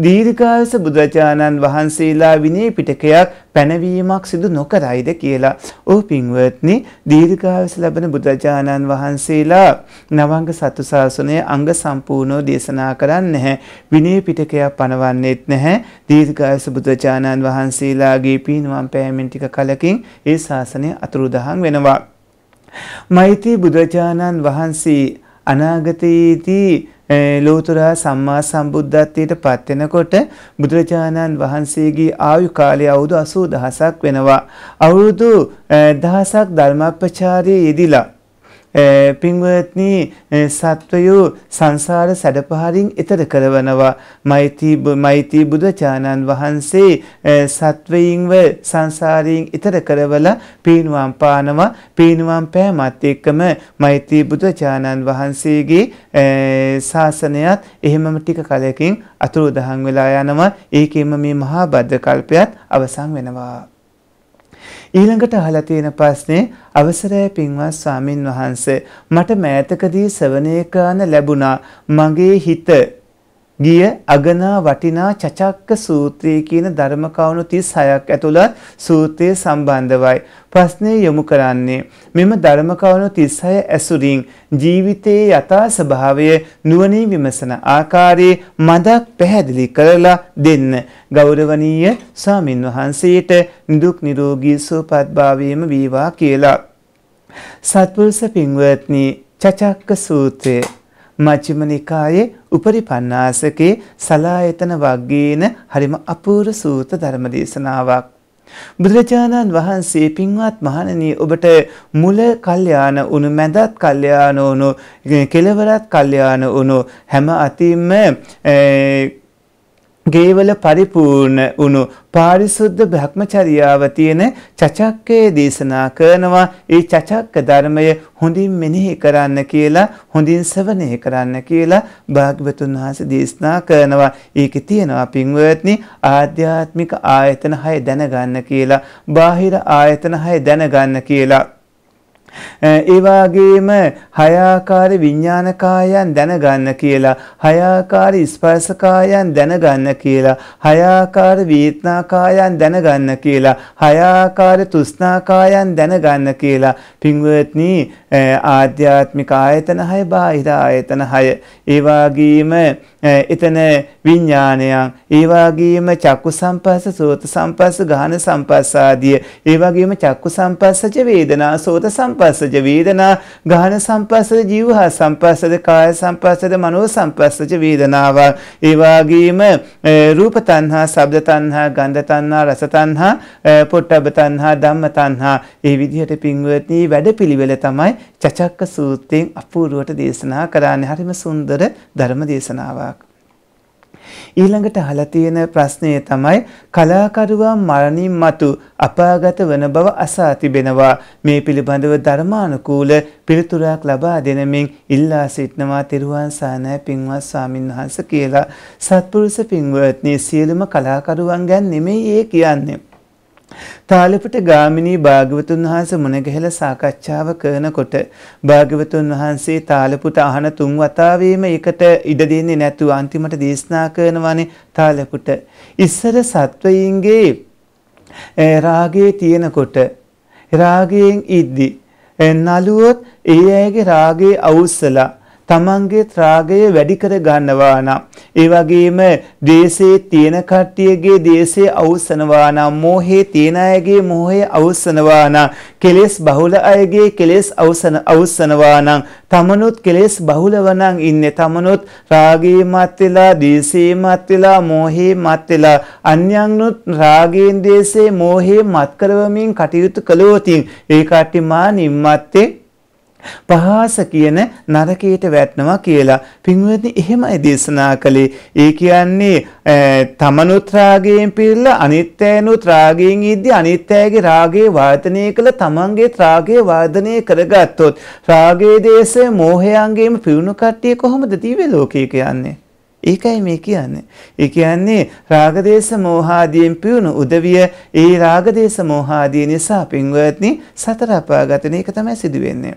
දීර්ඝායස බුදුරජාණන් වහන්සේලා විනය පිටකයක් පැනවීමක් සිදු නොකරයිද කියලා. ඕ පින්වත්නි දීර්ඝායස ලැබෙන බුදුරජාණන් වහන්සේලා නවංග සතු සාසනය අංග සම්පූර්ණව දේශනා කරන්නේ නැහැ. විනය පිටකයක් පනවන්නේත් නැහැ. දීර්ඝායස බුදුරජාණන් වහන්සේලාගේ පින්වම් පෑමෙන් ටික කලකින් ඒ ශාසනය අතුරුදහන් වෙනවා. මෛත්‍රී බුදුරජාණන් වහන්සේ අනාගතයේදී ලෝතුරා සම්මා සම්බුද්ධත්වයට පත් වෙනකොට බුදුරජාණන් වහන්සේගේ ආයු කාලය අවුරුදු 80000ක් වෙනවා. අවුරුදු 1000ක් ධර්මප්‍රචාරයේ යෙදිලා පින්වත්නි සත්වයෝ සංසාර සැඩපහරින් එතර කරවනවා මෛත්‍රී මෛත්‍රී බුදුචානන් වහන්සේ සත්වයින්ව සංසාරයෙන් එතර කරවලා පීනුවම් පානවා පීනුවම් පෑමත් එක්කම මෛත්‍රී බුදුචානන් වහන්සේගේ ශාසනයත් එහෙමම ටික කලකින් අතුරුදහන් වෙලා යනවා ඒකෙම මේ මහා බද්ද කල්පයත් අවසන් වෙනවා ඊළඟට අහලා තියෙන ප්‍රශ්නේ අවසරයි පින්වත් ස්වාමින් වහන්සේ මට මෑතකදී සවනය කරන්න ලැබුණා මගේ හිත ගිය අගනා වටිනා චචක්ක සූත්‍රය කියන ධර්ම කවුණු 36ක් ඇතුළත් සූත්‍රය සම්බන්ධවයි. ප්‍රශ්නය යොමු කරන්නේ මෙම ධර්ම කවුණු 36 ඇසුරින් ජීවිතයේ යථා ස්වභාවය නුවණින් විමසන ආකාරයේ මඳක් පැහැදිලි කරලා දෙන්න. ගෞරවනීය ස්වාමින් වහන්සේට නිදුක් නිරෝගී සුවපත් භාවයම වේවා කියලා. සත්පුරුෂ පින්වත්නි චචක්ක සූත්‍රය මජ්ක්‍ධිම නිකායේ උපරිපන්නාසකේ සලායතන වග්ගේන හරිම අපූර්ව සූත්‍ර ධර්ම දේශනාවක්. බුදුරජාණන් වහන්සේ පින්වත් මහණනී ඔබට මුල කල්යාණ උණු මැදත් කල්යාණ උණු කෙලවරත් කල්යාණ උණු හැම අතින්ම ගේවල පරිපූර්ණ වුණු පාරිසුද්ධ භ්‍රමචරියාව තියෙන චචක්කයේ දේශනා කරනවා ඒ චචක්ක ධර්මය හොඳින් මෙනෙහි කරන්න කියලා හොඳින් ශ්‍රවණය කරන්න කියලා භාග්‍යවතුන් වහන්සේ දේශනා කරනවා ඒකේ තියෙනවා පින්වත්නි ආධ්‍යාත්මික ආයතන 6 දැනගන්න කියලා බාහිර ආයතන 6 දැනගන්න කියලා ඒ වගේම හයාකාර විඥානකායන් දැනගන්න කියලා හයාකාර ස්පර්ශකායන් දැනගන්න කියලා හයාකාර වේදනාකායන් දැනගන්න කියලා හයාකාර තෘෂ්ණාකායන් දැනගන්න කියලා පින්වත්නි ආධ්‍යාත්මික ආයතන 6 බාහිර ආයතන 6 ඒ වගේම එතන විඥානයන් ඒ වගේම චක්කු සංපස්ස සෝත සංපස්ස ගාහන සංපස්ස ආදී ඒ වගේම චක්කු සංපස්සජ වේදනා සෝත සංපස්සජ වේදනා ගාහන සංපස්සජ ජීවහා සංපස්සජ කාය සංපස්සජ මනෝ සංපස්සජ වේදනාව ඒ වගේම රූප තණ්හා ශබ්ද තණ්හා ගන්ධ තණ්හා රස තණ්හා පොට්ටබ තණ්හා ධම්ම තණ්හා ඒ විදිහට පින්වත්නි වැඩපිළිවෙල තමයි චචක්ක සූත්‍රයෙන් අපූර්වට දේශනා කරන්නේ හරිම සුන්දර ධර්ම දේශනාවක්. ඊළඟට අහලා තියෙන ප්‍රශ්නය තමයි කලාකරුවා මරණින් මතු අපාගත වන බව අසා තිබෙනවා මේ පිළිබඳව ධර්මානුකූල පිළිතුරක් ලබා දෙනමින් ඉල්ලා සිටනවා තිරුවන් සානය පින්වත් ස්වාමින්වහන්සේ කියලා සත්පුරුෂ පින්වත්නි සියලුම කලාකරුවන් ගැන නෙමෙයි ඒ කියන්නේ තාලපට ගාමිණී භාග්‍යවතුන් වහන්සේ මුණගැහෙලා සාකච්ඡාව කරනකොට භාග්‍යවතුන් වහන්සේ තාලපුට අහන තුන් වතාවේම එකට ඉඩ දෙන්නේ නැතුව අන්තිමට දේශනා කරනවානේ තාලපුට. ඉස්සර සත්වයින්ගේ රාගයේ තියෙනකොට රාගයෙන් ඉද්දි නලුවොත් ඒ අයගේ රාගයේ අවුස්සලා තමන්ගේ ත්‍රාගය වැඩි කර ගන්නවා නම් ඒ වගේම ද්වේෂයේ තියෙන කට්ටියගේ ද්වේෂය අවසනවා නම් මෝහයේ තියෙන අයගේ මෝහය අවසනවා නම් කෙලෙස් බහුල අයගේ කෙලෙස් අවසන අවසනවා නම් තමනුත් කෙලෙස් බහුලව නම් ඉන්නේ තමනුත් රාගයේ මත් වෙලා ද්වේෂයේ මත් වෙලා මෝහයේ මත් වෙලා අන්‍යයන්ුත් රාගයෙන් ද්වේෂයේ මෝහයේ මත් කරවමින් කටයුතු කළොතින් ඒ කට්ටිය මා නිම්මත්තේ පහාස කියන නරකයට වැටෙනවා කියලා. පින්වත්නි එහෙමයි දේශනා කළේ. ඒ කියන්නේ තමනුත් රාගයෙන් පිරලා අනිත්‍යනුත් රාගයෙන් ඉද්දී අනිත්‍යයේ රාගේ වර්ධනය කළ තමන්ගේ රාගය වර්ධනය කරගත්තොත් රාගයේ දේශේ මෝහයන්ගේම පිරුණු කට්ටිය කොහොමද දිව්‍ය ලෝකේ කියන්නේ? ඒකයි මේ කියන්නේ. ඒ කියන්නේ රාගදේශ මෝහාදීන් පියුණු උදවිය ඒ රාගදේශ මෝහාදී නිසා පින්වත්නි සතර අපාගතන එක තමයි සිදුවෙන්නේ.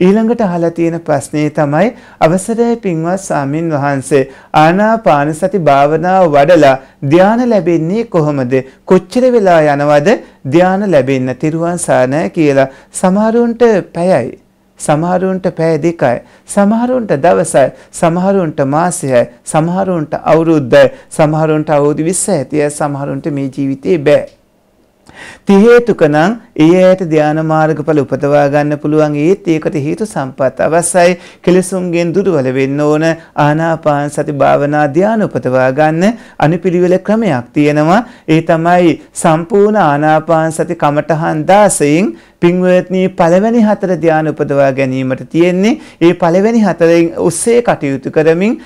ඊළඟට අහලා තියෙන ප්‍රශ්නේ තමයි අවසරයි පින්වත් සාමින් වහන්සේ ආනාපාන සති භාවනාව වඩලා ධානය ලැබෙන්නේ කොහොමද? කොච්චර වෙලා යනවද ධානය ලැබෙන්න? තිරුවන් සානය කියලා සමහරුන්ට පැයයි සමහරුන්ට පැය දෙකයි සමහරුන්ට දවසයි සමහරුන්ට මාසයයි සමහරුන්ට අවුරුද්දයි සමහරුන්ට අවුරුදු 20 ඇතිය සමහරුන්ට මේ ජීවිතේ බෑ ති හේතුකනම් ඒ ඇයට ධාන මාර්ගඵල උපදවා ගන්න පුළුවන් ඒත් ඒකට හේතු සම්පත් අවශ්‍යයි කෙලසුන්ගෙන් දුරවල වෙන්න ඕන ආනාපාන සති භාවනා ධාන උපදවා ගන්න අනුපිළිවෙල ක්‍රමයක් තියෙනවා ඒ තමයි සම්පූර්ණ ආනාපාන සති කමඨහන් 16න් පින්වත්නි පළවෙනි හතර ධානය උපදවා ගැනීමට තියෙන්නේ ඒ පළවෙනි හතරෙන් ඔස්සේ කටයුතු කරමින්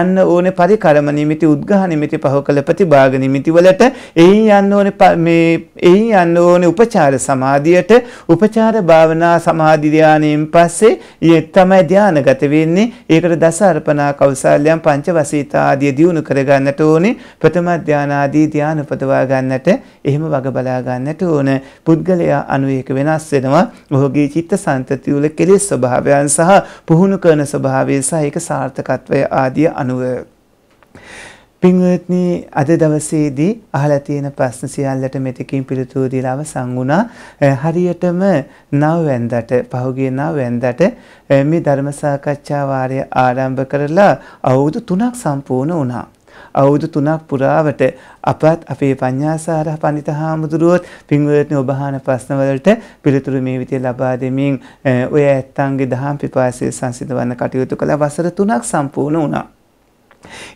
යන්න ඕනේ පරිකරම නිමිති උද්ඝහ නිමිති පහකල ප්‍රතිභාග නිමිති වලට එයින් යන්න ඕනේ මේ එයින් යන්න ඕනේ උපචාර සමාධියට උපචාර භාවනා සමාධි ධානයෙන් පස්සේ ඊයේ තමයි ධානගත වෙන්නේ ඒකට දස අර්පණා කෞසල්‍යම් පංච වසීතා ආදී දියුණු කර ගන්නට ඕනේ ප්‍රථම ධාන ආදී ධාන උපදවා ගන්නට එහෙම වග බලා ගන්නට ඕන පුද්ගලයා අනු ඒක වෙනස් වෙනවා ඔහුගේ චිත්ත සංතතිය වල කෙලෙස් ස්වභාවයන් සහ පුහුණු කරන ස්වභාවය සහ ඒක සාර්ථකත්වය ආදී අනුව පින්වත්නි අද දවසේදී අහලා තියෙන ප්‍රශ්න සියල්ලට මෙතකින් පිළිතුරු දීලා අවසන් වුණා. හරියටම 9 වෙනිදාට පහුගිය 9 වෙනිදාට මේ ධර්ම සාකච්ඡා වාරය ආරම්භ කරලා අවුරුදු 3ක් සම්පූර්ණ වුණා. අවුරුදු 3ක් පුරාවට අපත් අපේ පඤ්ඤාසාර පණිත හාමුදුරුවොත් පින්වත්නි ඔබ අහන ප්‍රශ්න වලට පිළිතුරු මේ විදිහට ලබා දෙමින් ඔය ඇත්තන්ගේ දහම් පිපාසය සංසිඳවන්න කටයුතු කළ වසර 3ක් සම්පූර්ණ වුණා.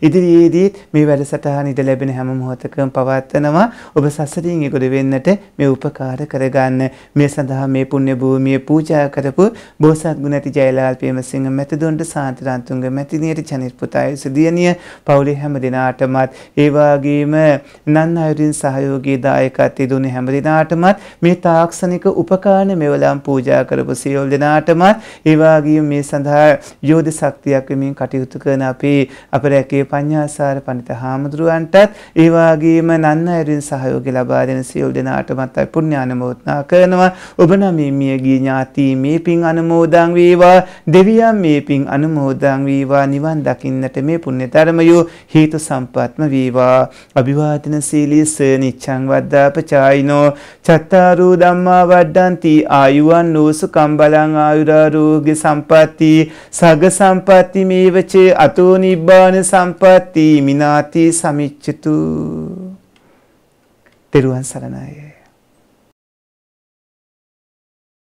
ඉදිරියේදීත් මේ වැඩසටහන ඉඩ ලැබෙන හැම මොහොතකම පවත්වනවා ඔබ සසරින් ඉගොඩ වෙන්නට මේ උපකාර කරගන්න මේ සඳහා මේ පුණ්‍ය භූමිය පූජා කරපු බෝසත් ගුණති ජයලාල් පේමසිංහ මැතිදොන්ට සාන්තිරන්තුංග මැතිණියට චනිත් පුතායස දියණිය පවුලේ හැම දිනාටමත් ඒ වගේම නන් අයුරින් සහයෝගී දායකත්වය දුන්නේ හැම දිනාටමත් මේ තාක්ෂණික උපකරණ මෙවලම් පූජා කරපු සියලු දිනාටමත් ඒ වගේම මේ සඳහා යෝධ ශක්තියක් වෙමින් කටයුතු කරන අපේ අපේ ගුරුවරයකේ පඤ්ඤාසාර පණිත හාමුදුරුවන්ටත් ඒ වගේම නන්න ඇරින් සහයෝගය ලබා දෙන සියලු දෙනාටමත් අයි පුණ්‍යානුමෝදනා කරනවා ඔබ නම් මියගිය ඥාතී මේ පින් අනුමෝදන් වේවා දෙවියන් මේ පින් අනුමෝදන් වේවා නිවන් දකින්නට මේ පුණ්‍ය ධර්මයෝ හේතු සම්පත්ම වේවා අභිවාදින සීලී සනිච්ඡං වද්දාපචායිනෝ චත්තාරෝ ධම්මා වඩ්ඩಂತಿ ආයුවන් නෝසුකම් බලං ආයුරාෝග්‍ය සම්පatti සග සම්පatti මේවචේ අතෝ නිබ්බාන සම්පatti මිනාති සමිච්චතු තෙරුවන් සරණයි